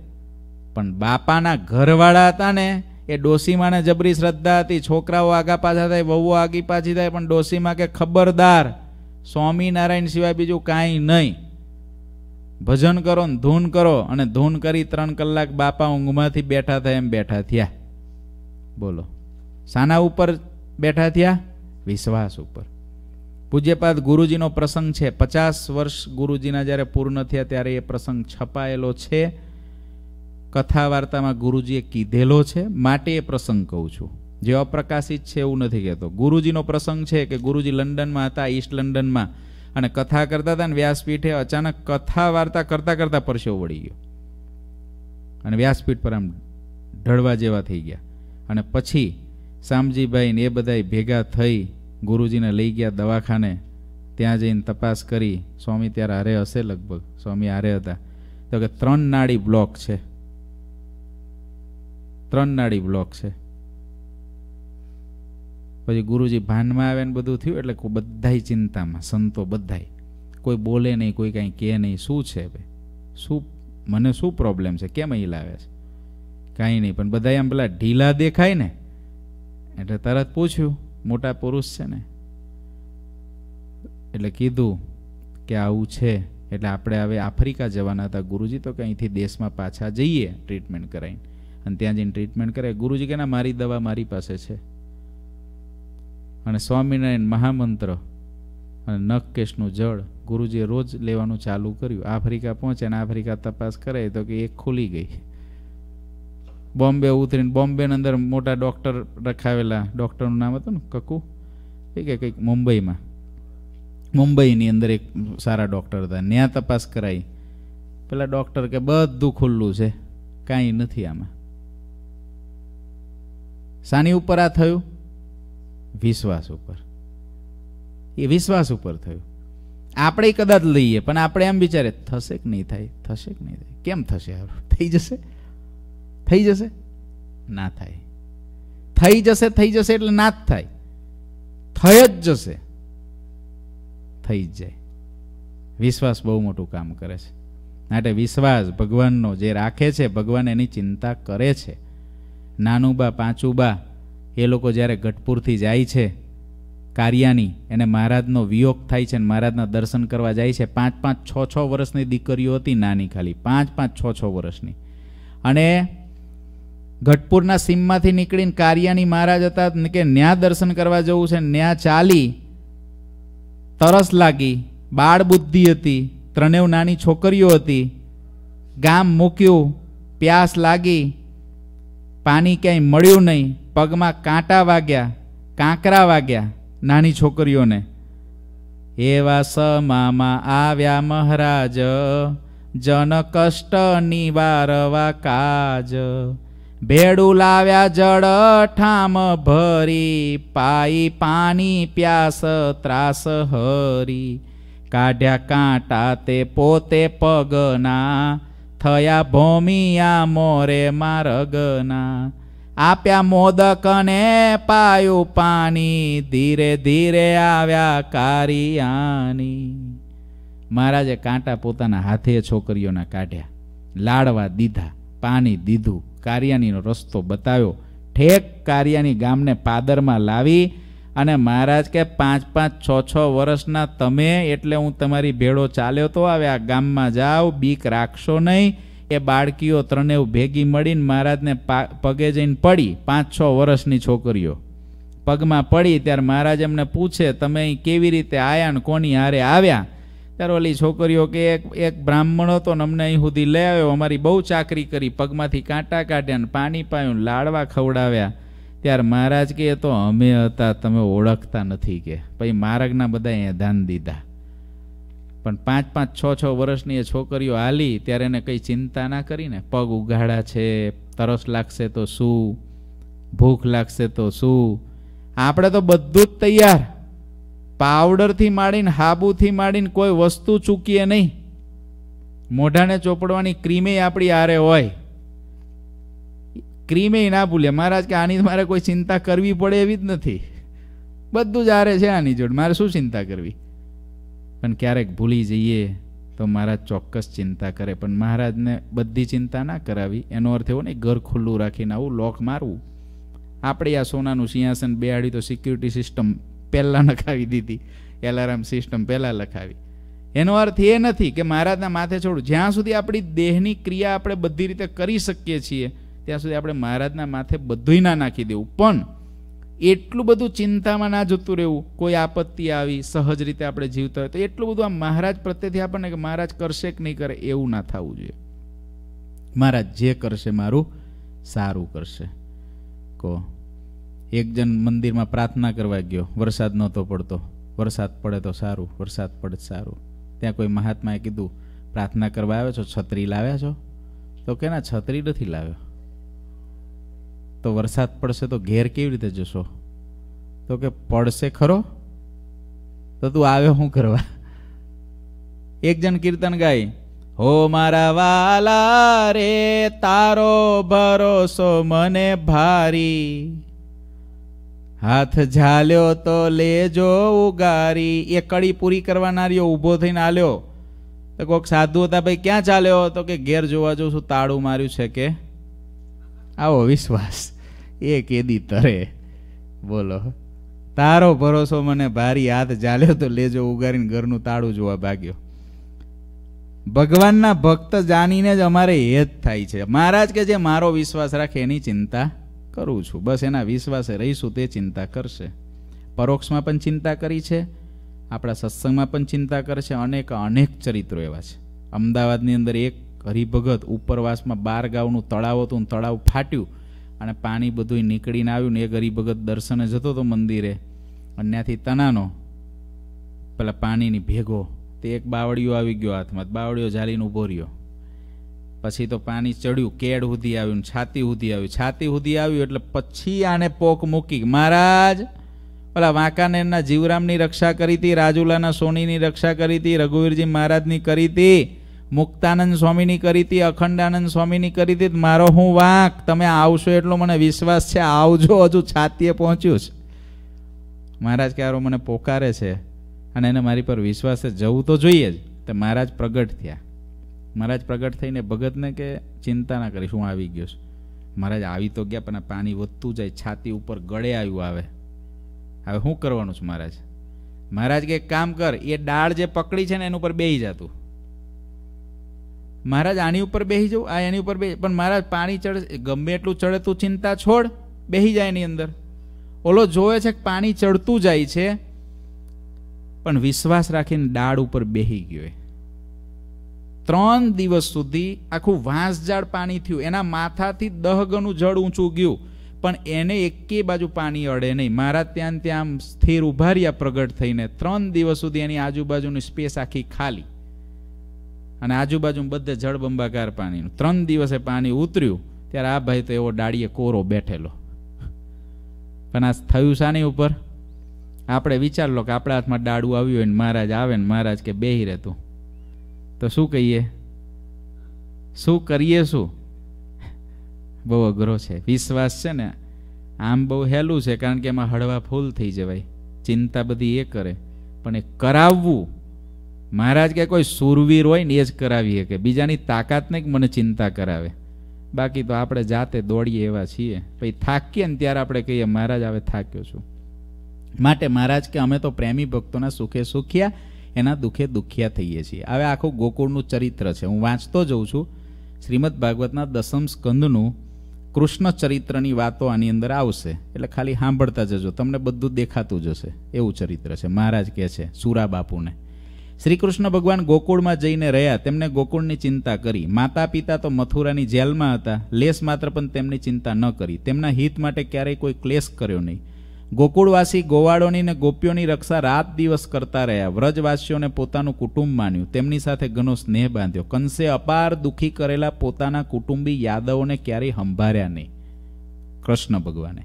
પણ બાપાના ઘરવાળા હતા ને એ ડોસીમાને જબરી શ્રદ્ધા હતી છોકરાઓ આગા પાછા થાય વહુઓ આગી પાછી થાય પણ ડોસીમાં કે ખબરદાર સ્વામિનારાયણ સિવાય બીજું કાંઈ નહીં ભજન કરો ને ધૂન કરો અને ધૂન કરી ત્રણ કલાક બાપા ઊંઘમાંથી બેઠા થયા એમ બેઠા થયા બોલો સાના ઉપર બેઠા થયા વિશ્વાસ ઉપર પૂજ્યપાદ ગુરુજીનો પ્રસંગ છે પચાસ વર્ષ ગુરુજીના જ્યારે પૂર્ણ થયા ત્યારે એ પ્રસંગ છપાયેલો છે કથા વાર્તામાં ગુરુજીએ કીધેલો છે માટે એ પ્રસંગ કહું છું જેવા અપ્રકાશિત છે એવું નથી કહેતો ગુરુજીનો પ્રસંગ છે કે ગુરુજી લંડનમાં હતા ઈસ્ટ લંડનમાં અને કથા કરતા હતા ને વ્યાસપીઠે અચાનક કથા વાર્તા કરતા કરતા પરસેવો વળી ગયો અને વ્યાસપીઠ પર આમ ઢળવા જેવા થઈ ગયા અને પછી શામજીભાઈને એ બધા ભેગા થઈ ગુરુજીને લઈ ગયા દવાખાને ત્યાં જઈને તપાસ કરી સ્વામી ત્યારે હારે હશે લગભગ સ્વામી હારે હતા તો કે ત્રણ નાડી બ્લોક છે ત્રણ નાડી બ્લોક છે પછી ગુરુજી ભાનમાં આવે ને બધું થયું એટલે બધાય ચિંતામાં સંતો બધાય કોઈ બોલે નહીં કોઈ કાંઈ કહે નહીં શું છે ભાઈ શું મને શું પ્રોબ્લેમ છે કેમ અહીં લાવે છે કાંઈ નહીં પણ બધાય આમ પેલા ઢીલા દેખાય ને એટલે તરત પૂછ્યું મોટા પુરુષ છે ને એટલે કીધું કે આવું છે એટલે આપણે હવે આફ્રિકા જવાના હતા ગુરુજી તો કે અહીંથી દેશમાં પાછા જઈએ ટ્રીટમેન્ટ કરાવીને અને ત્યાં જઈને ટ્રીટમેન્ટ કરે ગુરુજી કે ના મારી દવા મારી પાસે છે અને સ્વામિનારાયણ મહામંત્ર અને નખકેશનું જળ ગુરુજીએ રોજ લેવાનું ચાલુ કર્યું આફ્રિકા પહોંચે અને આફ્રિકા તપાસ કરાય તો કે એ ખુલી ગઈ બોમ્બે ઉતરીને બોમ્બેની અંદર મોટા ડૉક્ટર રખાવેલા ડૉક્ટરનું નામ હતું ને કકુ એ કે કંઈક મુંબઈમાં મુંબઈની અંદર એક સારા ડૉક્ટર હતા ત્યાં તપાસ કરાઈ પેલા ડૉક્ટર કે બધું ખુલ્લું છે કાંઈ નથી આમાં શાની ઉપર આ થયું વિશ્વાસ ઉપર એ વિશ્વાસ ઉપર થયું આપણે કદાચ લઈએ પણ આપણે એમ વિચારે થશે કે નહીં થાય થશે કે નહીં થાય કેમ થશે યાર થઈ જશે થઈ જશે ના થાય થઈ જશે થઈ જશે એટલે ના જ થાય થઈ જ જશે થઈ જ જાય વિશ્વાસ બહુ મોટું કામ કરે છે માટે વિશ્વાસ ભગવાનનો જે રાખે છે ભગવાન એની ચિંતા કરે છે નાનું બા પાંચું બા એ લોકો જ્યારે ગઢપુરથી જાય છે કારિયાની એને મહારાજનો વિયોગ થાય છે અને મહારાજના દર્શન કરવા જાય છે પાંચ પાંચ છ છ વર્ષની દીકરીઓ હતી નાની ખાલી પાંચ પાંચ છ છ વર્ષની અને ગઢપુરના સીમમાંથી નીકળીને કારિયાની મહારાજ હતા કે ન્યા દર્શન કરવા જવું છે ન્યા ચાલી તરસ લાગી બાળ બુદ્ધિ હતી ત્રણેવ નાની છોકરીઓ હતી ગામ મૂક્યું પ્યાસ લાગી પાણી ક્યાંય મળ્યું નહીં પગમાં કાંટા વાગ્યા કાંકરા વાગ્યા નાની છોકરીઓને એવા સમામાં આવ્યા મહારાજ જન કષ્ટ નિવારવા કાજ ભેડું લાવ્યા જળ ઠામ ભરી પાઈ પાણી પ્યાસ ત્રાસ હરી કાઢ્યા કાંટા તે પોતે પગના થયા ભોમિયા મોરે મારગના આપ્યા મોદક ને પાયું પાણી ધીરે ધીરે આવ્યા કારિયાની મહારાજે કાંટા પોતાના હાથે છોકરીઓના કાઢ્યા લાડવા દીધા પાણી દીધું કારિયાનીનો રસ્તો બતાવ્યો ઠેક કારિયાની ગામને પાદરમાં લાવી અને મહારાજ કે પાંચ પાંચ છ છ વર્ષના તમે એટલે હું તમારી ભેળો ચાલ્યો તો આવે આ ગામમાં જાઓ બીક રાખશો નહીં એ બાળકીઓ ત્રણેવ ભેગી મળીને મહારાજને પગે જઈને પડી પાંચ છ વર્ષની છોકરીઓ પગમાં પડી ત્યારે મહારાજ એમને પૂછે તમે અહીં કેવી રીતે આવ્યા ને કોની હારે આવ્યા ત્યારે ઓલી છોકરીઓ કે એક એક બ્રાહ્મણ હતો ને અમને અહીં સુધી લઈ આવ્યો અમારી બહુ ચાકરી કરી પગમાંથી કાંટા કાઢ્યા ને પાણી પાયું લાડવા ખવડાવ્યા ત્યારે મહારાજ કહે તો અમે હતા તમે ઓળખતા નથી કે પછી માર્ગના બધા અહીંયા દાન દીધા પણ પાંચ પાંચ છ છ વર્ષની એ છોકરીઓ હાલી ત્યારે એને કંઈ ચિંતા ના કરીને પગ ઉઘાડા છે તરસ લાગશે તો શું ભૂખ લાગશે તો શું આપણે તો બધું જ તૈયાર પાવડરથી માંડીને હાબુથી માંડીને કોઈ વસ્તુ ચૂકીએ નહીં મોઢાને ચોપડવાની ક્રીમે આપણી આરે હોય ક્રીમેય ના ભૂલે મહારાજ કે આની મારે કોઈ ચિંતા કરવી પડે એવી જ નથી બધું જ આરે છે આની જોડે મારે શું ચિંતા કરવી પણ ક્યારેક ભૂલી જઈએ તો મહારાજ ચોક્કસ ચિંતા કરે પણ મહારાજને બધી ચિંતા ના કરાવી એનો અર્થ એવો ને ઘર ખુલ્લું રાખીને આવું લોક મારવું આપણે આ સોનાનું સિંહાસન બેહાડી તો સિક્યુરિટી સિસ્ટમ પહેલાં લખાવી દીધી એલાર્મ સિસ્ટમ પહેલાં લખાવી એનો અર્થ એ નથી કે મહારાજના માથે છોડું જ્યાં સુધી આપણી દેહની ક્રિયા આપણે બધી રીતે કરી શકીએ છીએ ત્યાં સુધી આપણે મહારાજના માથે બધુંય ના નાખી દેવું પણ એટલું બધું ચિંતામાં ના જતું રહેવું કોઈ આપત્તિ આવી સહજ રીતે આપણે જીવતા હોય તો એટલું બધું આ મહારાજ પ્રત્યેથી આપણને કે મહારાજ કરશે કે નહીં કરે એવું ના થવું જોઈએ મહારાજ જે કરશે મારું સારું કરશે કહો એક જણ મંદિરમાં પ્રાર્થના કરવા ગયો વરસાદ નહોતો પડતો વરસાદ પડે તો સારું વરસાદ પડે સારું ત્યાં કોઈ મહાત્માએ કીધું પ્રાર્થના કરવા આવ્યો છો છત્રી લાવ્યા છો તો કે ના છત્રી નથી લાવ્યો તો વરસાદ પડશે તો ઘેર કેવી રીતે જશો તો કે પડશે ખરો તો તું આવે હું કરવા એક જણ કીર્તન ગાય હો મારા વાલા રે તારો ભરોસો મને ભારી હાથ ઝાલ્યો તો લેજો ઉગારી એ કડી પૂરી કરવાનારીઓ ઊભો થઈને આલ્યો તો કોઈક સાધુ હતા ભાઈ ક્યાં ચાલ્યો તો કે ઘેર જોવા જઉં છું તાળું માર્યું છે કે આવો વિશ્વાસ એ કેદી તરે બોલો તારો ભરોસો મને ભારી હાથ જાલ્યો તો લેજો ઉગારીને ઘરનું તાળું જોવા ભાગ્યો ભગવાનના ભક્ત જાણીને જ અમારે હેત થાય છે મહારાજ કે જે મારો વિશ્વાસ રાખે એની ચિંતા કરું છું બસ એના વિશ્વાસે રહીશું તે ચિંતા કરશે પરોક્ષમાં પણ ચિંતા કરી છે આપણા સત્સંગમાં પણ ચિંતા કરશે અનેક અનેક ચરિત્રો એવા છે અમદાવાદની અંદર એક હરિભગત ઉપરવાસમાં બાર ગાઉનું તળાવ હતું તળાવ ફાટ્યું અને પાણી બધું નીકળીને આવ્યું ને એ ગરીબ દર્શને જતો હતો મંદિરે અને ત્યાંથી તનાનો પેલા પાણીની ભેગો તે એક બાવળિયો આવી ગયો હાથમાં બાવળિયો ઝાલીને ઊભો રહ્યો પછી તો પાણી ચડ્યું કેડ સુધી આવ્યું છાતી સુધી આવ્યું છાતી સુધી આવ્યું એટલે પછી આને પોક મૂકી મહારાજ પેલા વાંકાનેરના જીવરામની રક્ષા કરી હતી રાજુલાના સોનીની રક્ષા કરી હતી રઘુવીરજી મહારાજની કરી હતી મુક્તાનંદ સ્વામીની કરી હતી અખંડાનંદ સ્વામીની કરી હતી મારો હું વાંક તમે આવશો એટલો મને વિશ્વાસ છે આવજો હજુ છાતીએ પહોંચ્યું છે મહારાજ ક્યારો મને પોકારે છે અને એને મારી પર વિશ્વાસ જવું તો જોઈએ જ તો મહારાજ પ્રગટ થયા મહારાજ પ્રગટ થઈને ભગતને કે ચિંતા ના કરીશ હું આવી ગયો છું મહારાજ આવી તો ગયા પણ પાણી વધતું જાય છાતી ઉપર ગળે આવ્યું આવે હવે શું કરવાનું છું મહારાજ મહારાજ કે કામ કર એ ડાળ જે પકડી છે ને એનું ઉપર બેહી જતું મહારાજ આની ઉપર બેસી જવું આ એની ઉપર બે પણ મહારાજ પાણી ચડે ગમે એટલું ચડે તું ચિંતા છોડ બેસી જાય એની અંદર ઓલો જોવે છે કે પાણી ચડતું જાય છે પણ વિશ્વાસ રાખીને ડાળ ઉપર બેસી ગયો ત્રણ દિવસ સુધી આખું વાંસઝાડ પાણી થયું એના માથાથી દહગનું જળ ઊંચું ગયું પણ એને એકે બાજુ પાણી અડે નહીં મારા ત્યાં ત્યાં સ્થિર ઉભા રહ્યા પ્રગટ થઈને ત્રણ દિવસ સુધી એની આજુબાજુની સ્પેસ આખી ખાલી અને આજુબાજુ બધે જળબંબાકાર પાણીનું ત્રણ દિવસે પાણી ઉતર્યું ત્યારે આ ભાઈ તો એવો ડાળીએ કોરો બેઠેલો પણ આ થયું શાની ઉપર આપણે વિચાર લો કે આપણા હાથમાં ડાળું આવ્યું હોય ને મહારાજ આવે ને મહારાજ કે બેહી રહેતું તો શું કહીએ શું કરીએ શું બહુ અઘરો છે વિશ્વાસ છે ને આમ બહુ હેલું છે કારણ કે એમાં હળવા ફૂલ થઈ જવાય ચિંતા બધી એ કરે પણ એ કરાવવું મહારાજ કે કોઈ સુરવીર હોય ને એ જ કરાવીએ કે બીજાની તાકાતને મને ચિંતા કરાવે બાકી તો આપણે જાતે દોડીએ એવા છીએ પછી થાકીએ ને ત્યારે આપણે કહીએ મહારાજ હવે થાક્યો છું માટે મહારાજ કે અમે તો પ્રેમી ભક્તોના સુખે સુખ્યા એના દુઃખે દુખ્યા થઈએ છીએ હવે આખું ગોકુળનું ચરિત્ર છે હું વાંચતો જઉં છું શ્રીમદ ભાગવતના દસમ સ્કંદનું કૃષ્ણ ચરિત્રની વાતો આની અંદર આવશે એટલે ખાલી સાંભળતા જજો તમને બધું દેખાતું જશે એવું ચરિત્ર છે મહારાજ કહે છે સુરા બાપુને શ્રી કૃષ્ણ ભગવાન ગોકુળમાં જઈને રહ્યા તેમણે ગોકુળની ચિંતા કરી માતા પિતા તો મથુરાની જેલમાં હતા લેસ માત્ર પણ તેમની ચિંતા ન કરી તેમના હિત માટે ક્યારેય કોઈ ક્લેશ કર્યો નહીં ગોકુળવાસી ગોવાળોની ને ગોપીઓની રક્ષા રાત દિવસ કરતા રહ્યા વ્રજવાસીઓને પોતાનું કુટુંબ માન્યું તેમની સાથે ઘણો સ્નેહ બાંધ્યો કંસે અપાર દુઃખી કરેલા પોતાના કુટુંબી યાદવોને ક્યારેય હંભાર્યા નહીં કૃષ્ણ ભગવાને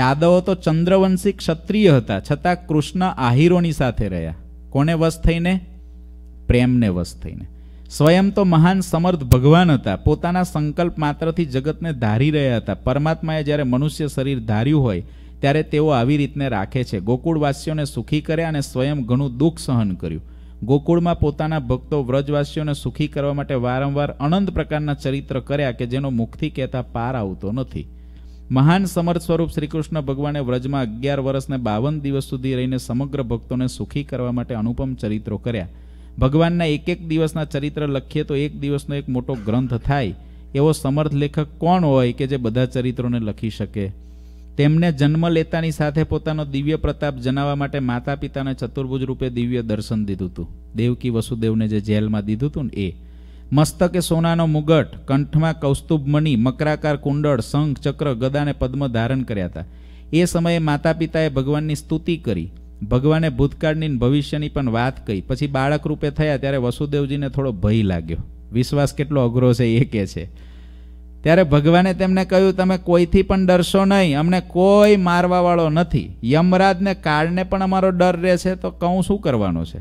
યાદવો તો ચંદ્રવંશી ક્ષત્રિય હતા છતાં કૃષ્ણ આહિરોની સાથે રહ્યા કોને વશ થઈને પ્રેમને વશ થઈને સ્વયં તો મહાન સમર્થ ભગવાન હતા પોતાના સંકલ્પ માત્રથી જગતને ધારી રહ્યા હતા પરમાત્માએ જ્યારે મનુષ્ય શરીર ધાર્યું હોય ત્યારે તેઓ આવી રીતને રાખે છે ગોકુળવાસીઓને સુખી કર્યા અને સ્વયં ઘણું દુઃખ સહન કર્યું ગોકુળમાં પોતાના ભક્તો વ્રજવાસીઓને સુખી કરવા માટે વારંવાર અનંત પ્રકારના ચરિત્ર કર્યા કે જેનો મુખથી કહેતા પાર આવતો નથી મહાન સમર્થ સ્વરૂપ શ્રી કૃષ્ણ ભગવાને વ્રજમાં અગિયાર વર્ષને બાવન દિવસ સુધી રહીને સમગ્ર ભક્તોને સુખી કરવા માટે અનુપમ ચરિત્રો કર્યા ભગવાનના એક એક દિવસના ચરિત્ર લખીએ તો એક દિવસનો એક મોટો ગ્રંથ થાય એવો સમર્થ લેખક કોણ હોય કે જે બધા ચરિત્રોને લખી શકે તેમને જન્મ લેતાની સાથે પોતાનો દિવ્ય પ્રતાપ જણાવવા માટે માતા પિતાને ચતુર્ભુજ રૂપે દિવ્ય દર્શન દીધું હતું દેવકી વસુદેવને જે જેલમાં દીધું હતું ને એ મસ્તકે સોનાનો મુગટ કંઠમાં કૌસ્તુભમણી મકરાકાર કુંડળ શંખ ચક્ર ગદાને અને પદ્મ ધારણ કર્યા હતા એ સમયે માતા પિતાએ ભગવાનની સ્તુતિ કરી ભગવાને ભૂતકાળની ભવિષ્યની પણ વાત કહી પછી બાળક રૂપે થયા ત્યારે વસુદેવજીને થોડો ભય લાગ્યો વિશ્વાસ કેટલો અઘરો છે એ કહે છે ત્યારે ભગવાને તેમને કહ્યું તમે કોઈથી પણ ડરશો નહીં અમને કોઈ મારવાવાળો નથી યમરાજને કાળને પણ અમારો ડર રહે છે તો કહું શું કરવાનો છે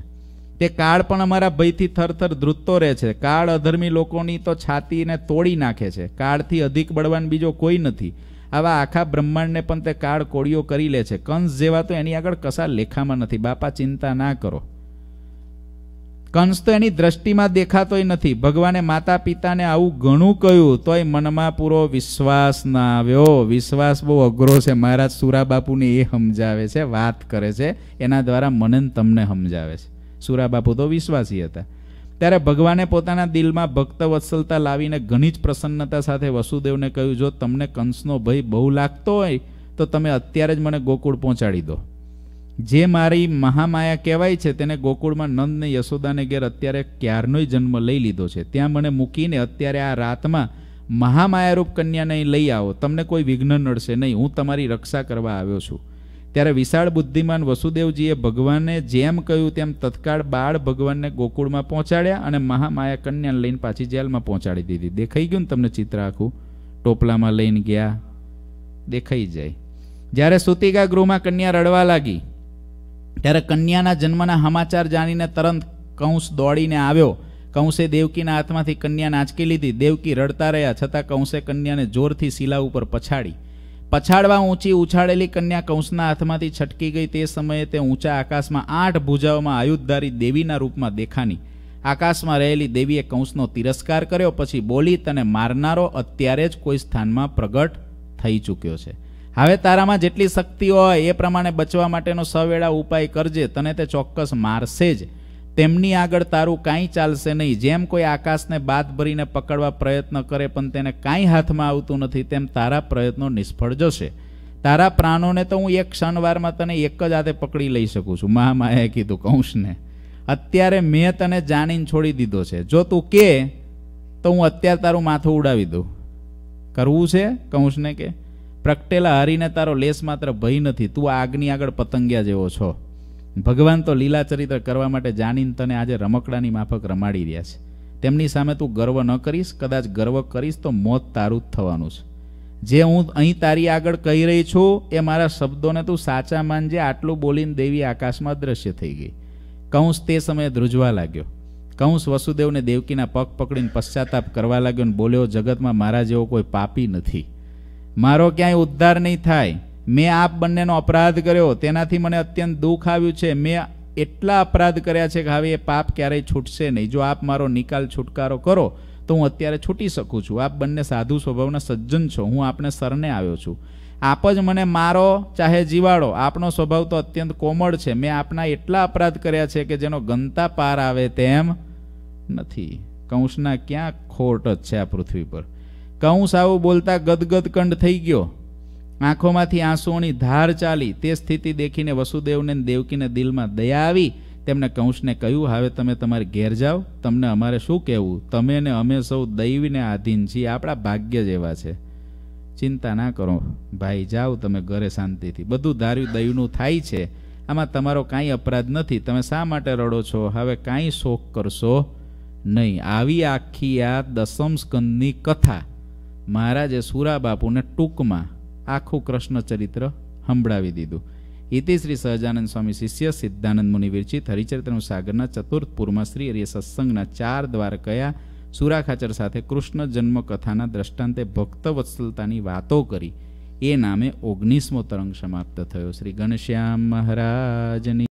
તે કાળ પણ અમારા ભયથી થરથર ધ્રુજતો રહે છે કાળ અધર્મી લોકોની તો છાતીને તોડી નાખે છે કાળથી અધિક બળવાન બીજો કોઈ નથી આવા આખા બ્રહ્માંડને પણ તે કાળ કોળીઓ કરી લે છે કંસ જેવા તો એની આગળ કશા લેખામાં નથી બાપા ચિંતા ના કરો કંસ તો એની દ્રષ્ટિમાં દેખાતોય નથી ભગવાને માતા પિતાને આવું ઘણું કહ્યું તોય મનમાં પૂરો વિશ્વાસ ના આવ્યો વિશ્વાસ બહુ અઘરો છે મહારાજ સુરાબાપુને એ સમજાવે છે વાત કરે છે એના દ્વારા મનન તમને સમજાવે છે સુરાબાપુ તો વિશ્વાસી હતા ત્યારે ભગવાને પોતાના દિલમાં ભક્ત વત્સલતા લાવીને ઘણી જ પ્રસન્નતા સાથે વસુદેવને કહ્યું જો તમને કંસનો ભય બહુ લાગતો હોય તો તમે અત્યારે જ મને ગોકુળ પહોંચાડી દો જે મારી મહામાયા કહેવાય છે તેને ગોકુળમાં નંદને યશોદાને ઘેર અત્યારે ક્યારનોય જન્મ લઈ લીધો છે ત્યાં મને મૂકીને અત્યારે આ રાતમાં મહામાયારૂપ કન્યાને લઈ આવો તમને કોઈ વિઘ્ન નડશે નહીં હું તમારી રક્ષા કરવા આવ્યો છું ત્યારે વિશાળ બુદ્ધિમાન વસુદેવજીએ ભગવાનને જેમ કહ્યું તેમ તત્કાળ બાળ ભગવાનને ગોકુળમાં પહોંચાડ્યા અને મહામાયા કન્યાને લઈને પાછી જેલમાં પહોંચાડી દીધી દેખાઈ ગયું ને તમને ચિત્ર આખું ટોપલામાં લઈને ગયા દેખાઈ જાય જ્યારે સુતિકા ગૃહમાં કન્યા રડવા લાગી ત્યારે કન્યાના જન્મના સમાચાર જાણીને તરંત કંસ દોડીને આવ્યો કંસે દેવકીના હાથમાંથી કન્યા નાચકી લીધી દેવકી રડતા રહ્યા છતાં કંસે કન્યાને જોરથી શિલા ઉપર પછાડી પછાડવા ઊંચી ઉછાળેલી કન્યા કંસના હાથમાંથી છટકી ગઈ તે સમયે તે ઊંચા આકાશમાં આઠ ભુજાઓમાં આયુધધારી દેવીના રૂપમાં દેખાની આકાશમાં રહેલી દેવીએ કંસનો તિરસ્કાર કર્યો પછી બોલી તને મારનારો અત્યારે જ કોઈ સ્થાનમાં પ્રગટ થઈ ચૂક્યો છે હવે તારામાં જેટલી શક્તિ હોય એ પ્રમાણે બચવા માટેનો સવેળા ઉપાય કરજે તને તે ચોક્કસ મારશે જ તેમની આગળ તારું કાંઈ ચાલશે નહીં જેમ કોઈ આકાશને બાદ ભરીને પકડવા પ્રયત્ન કરે પણ તેને કાંઈ હાથમાં આવતું નથી તેમ તારા પ્રયત્નો નિષ્ફળ જશે તારા પ્રાણોને તો હું એક ક્ષણવારમાં તને એક જ હાથે પકડી લઈ શકું છું મહામાયાએ કીધું કૌંસને અત્યારે મેં તને જાણીને છોડી દીધો છે જો તું કે તો હું અત્યારે તારું માથું ઉડાવી દઉં કરવું છે કૌંસને કે પ્રગટેલા હરીને તારો લેસ માત્ર ભય નથી તું આગની આગળ પતંગિયા જેવો છો ભગવાન તો લીલા ચરિત્ર કરવા માટે જાણીને તને આજે રમકડાની માફક રમાડી રહ્યા છે તેમની સામે તું ગર્વ ન કરીશ કદાચ ગર્વ કરીશ તો મોત તારું જ થવાનું છે જે હું અહીં તારી આગળ કહી રહી છું એ મારા શબ્દોને તું સાચા માનજે આટલું બોલીને દેવી આકાશમાં દ્રશ્ય થઈ ગઈ કંસ તે સમયે ધ્રુજવા લાગ્યો કંસ વસુદેવને દેવકીના પગ પકડીને પશ્ચાતાપ કરવા લાગ્યો અને બોલ્યો જગતમાં મારા જેવો કોઈ પાપી નથી મારો ક્યાંય ઉદ્ધાર નહીં થાય મેં આપ બંનેનો અપરાધ કર્યો તેનાથી મને અત્યંત દુઃખ આવ્યું છે મેં એટલા અપરાધ કર્યા છે કે હવે એ પાપ ક્યારેય છૂટશે નહીં જો આપ મારો નિકાલ છુટકારો કરો તો હું અત્યારે છૂટી શકું છું આપ બંને સાધુ સ્વભાવના સજ્જન છો હું આપને શરણે આવ્યો છું આપ જ મને મારો ચાહે જીવાડો આપનો સ્વભાવ તો અત્યંત કોમળ છે મેં આપના એટલા અપરાધ કર્યા છે કે જેનો ગંતા પાર આવે તેમ નથી કંસના ક્યાં ખોટ જ છે આ પૃથ્વી પર કંસ આવું બોલતા ગદગદ કંડ થઈ ગયો આંખોમાંથી આંસુઓની ધાર ચાલી તે સ્થિતિ દેખીને વસુદેવને દેવકીને દિલમાં દયા આવી તેમણે કંસને કહ્યું હવે તમે તમારે ઘેર જાઓ તમને અમારે શું કહેવું તમે ને અમે સૌ દૈવીને આધીન છીએ આપણા ભાગ્ય જેવા છે ચિંતા ના કરો ભાઈ જાઓ તમે ઘરે શાંતિથી બધું ધાર્યું દૈવનું થાય છે આમાં તમારો કાંઈ અપરાધ નથી તમે શા માટે રડો છો હવે કાંઈ શોક કરશો નહીં આવી આખી આ દસમ સ્કંદની કથા મહારાજે સુરા બાપુને ટૂંકમાં આખું કૃષ્ણ ચરિત્ર સંભળાવી દીધું ઇતિ શ્રી સહજાનંદ સ્વામી શિષ્ય સિદ્ધાનંદ મુનિ વિરચિત હરિચરિત્રનું સાગરના ચતુર્થ પૂરમાં શ્રી અરિય સત્સંગના ચાર દ્વાર કયા સુરાખાચર સાથે કૃષ્ણ જન્મ કથાના દ્રષ્ટાંતે ભક્તવત્સલતાની વાતો કરી એ નામે ઓગણીસમો તરંગ સમાપ્ત થયો શ્રી ગણશ્યામ મહારાજની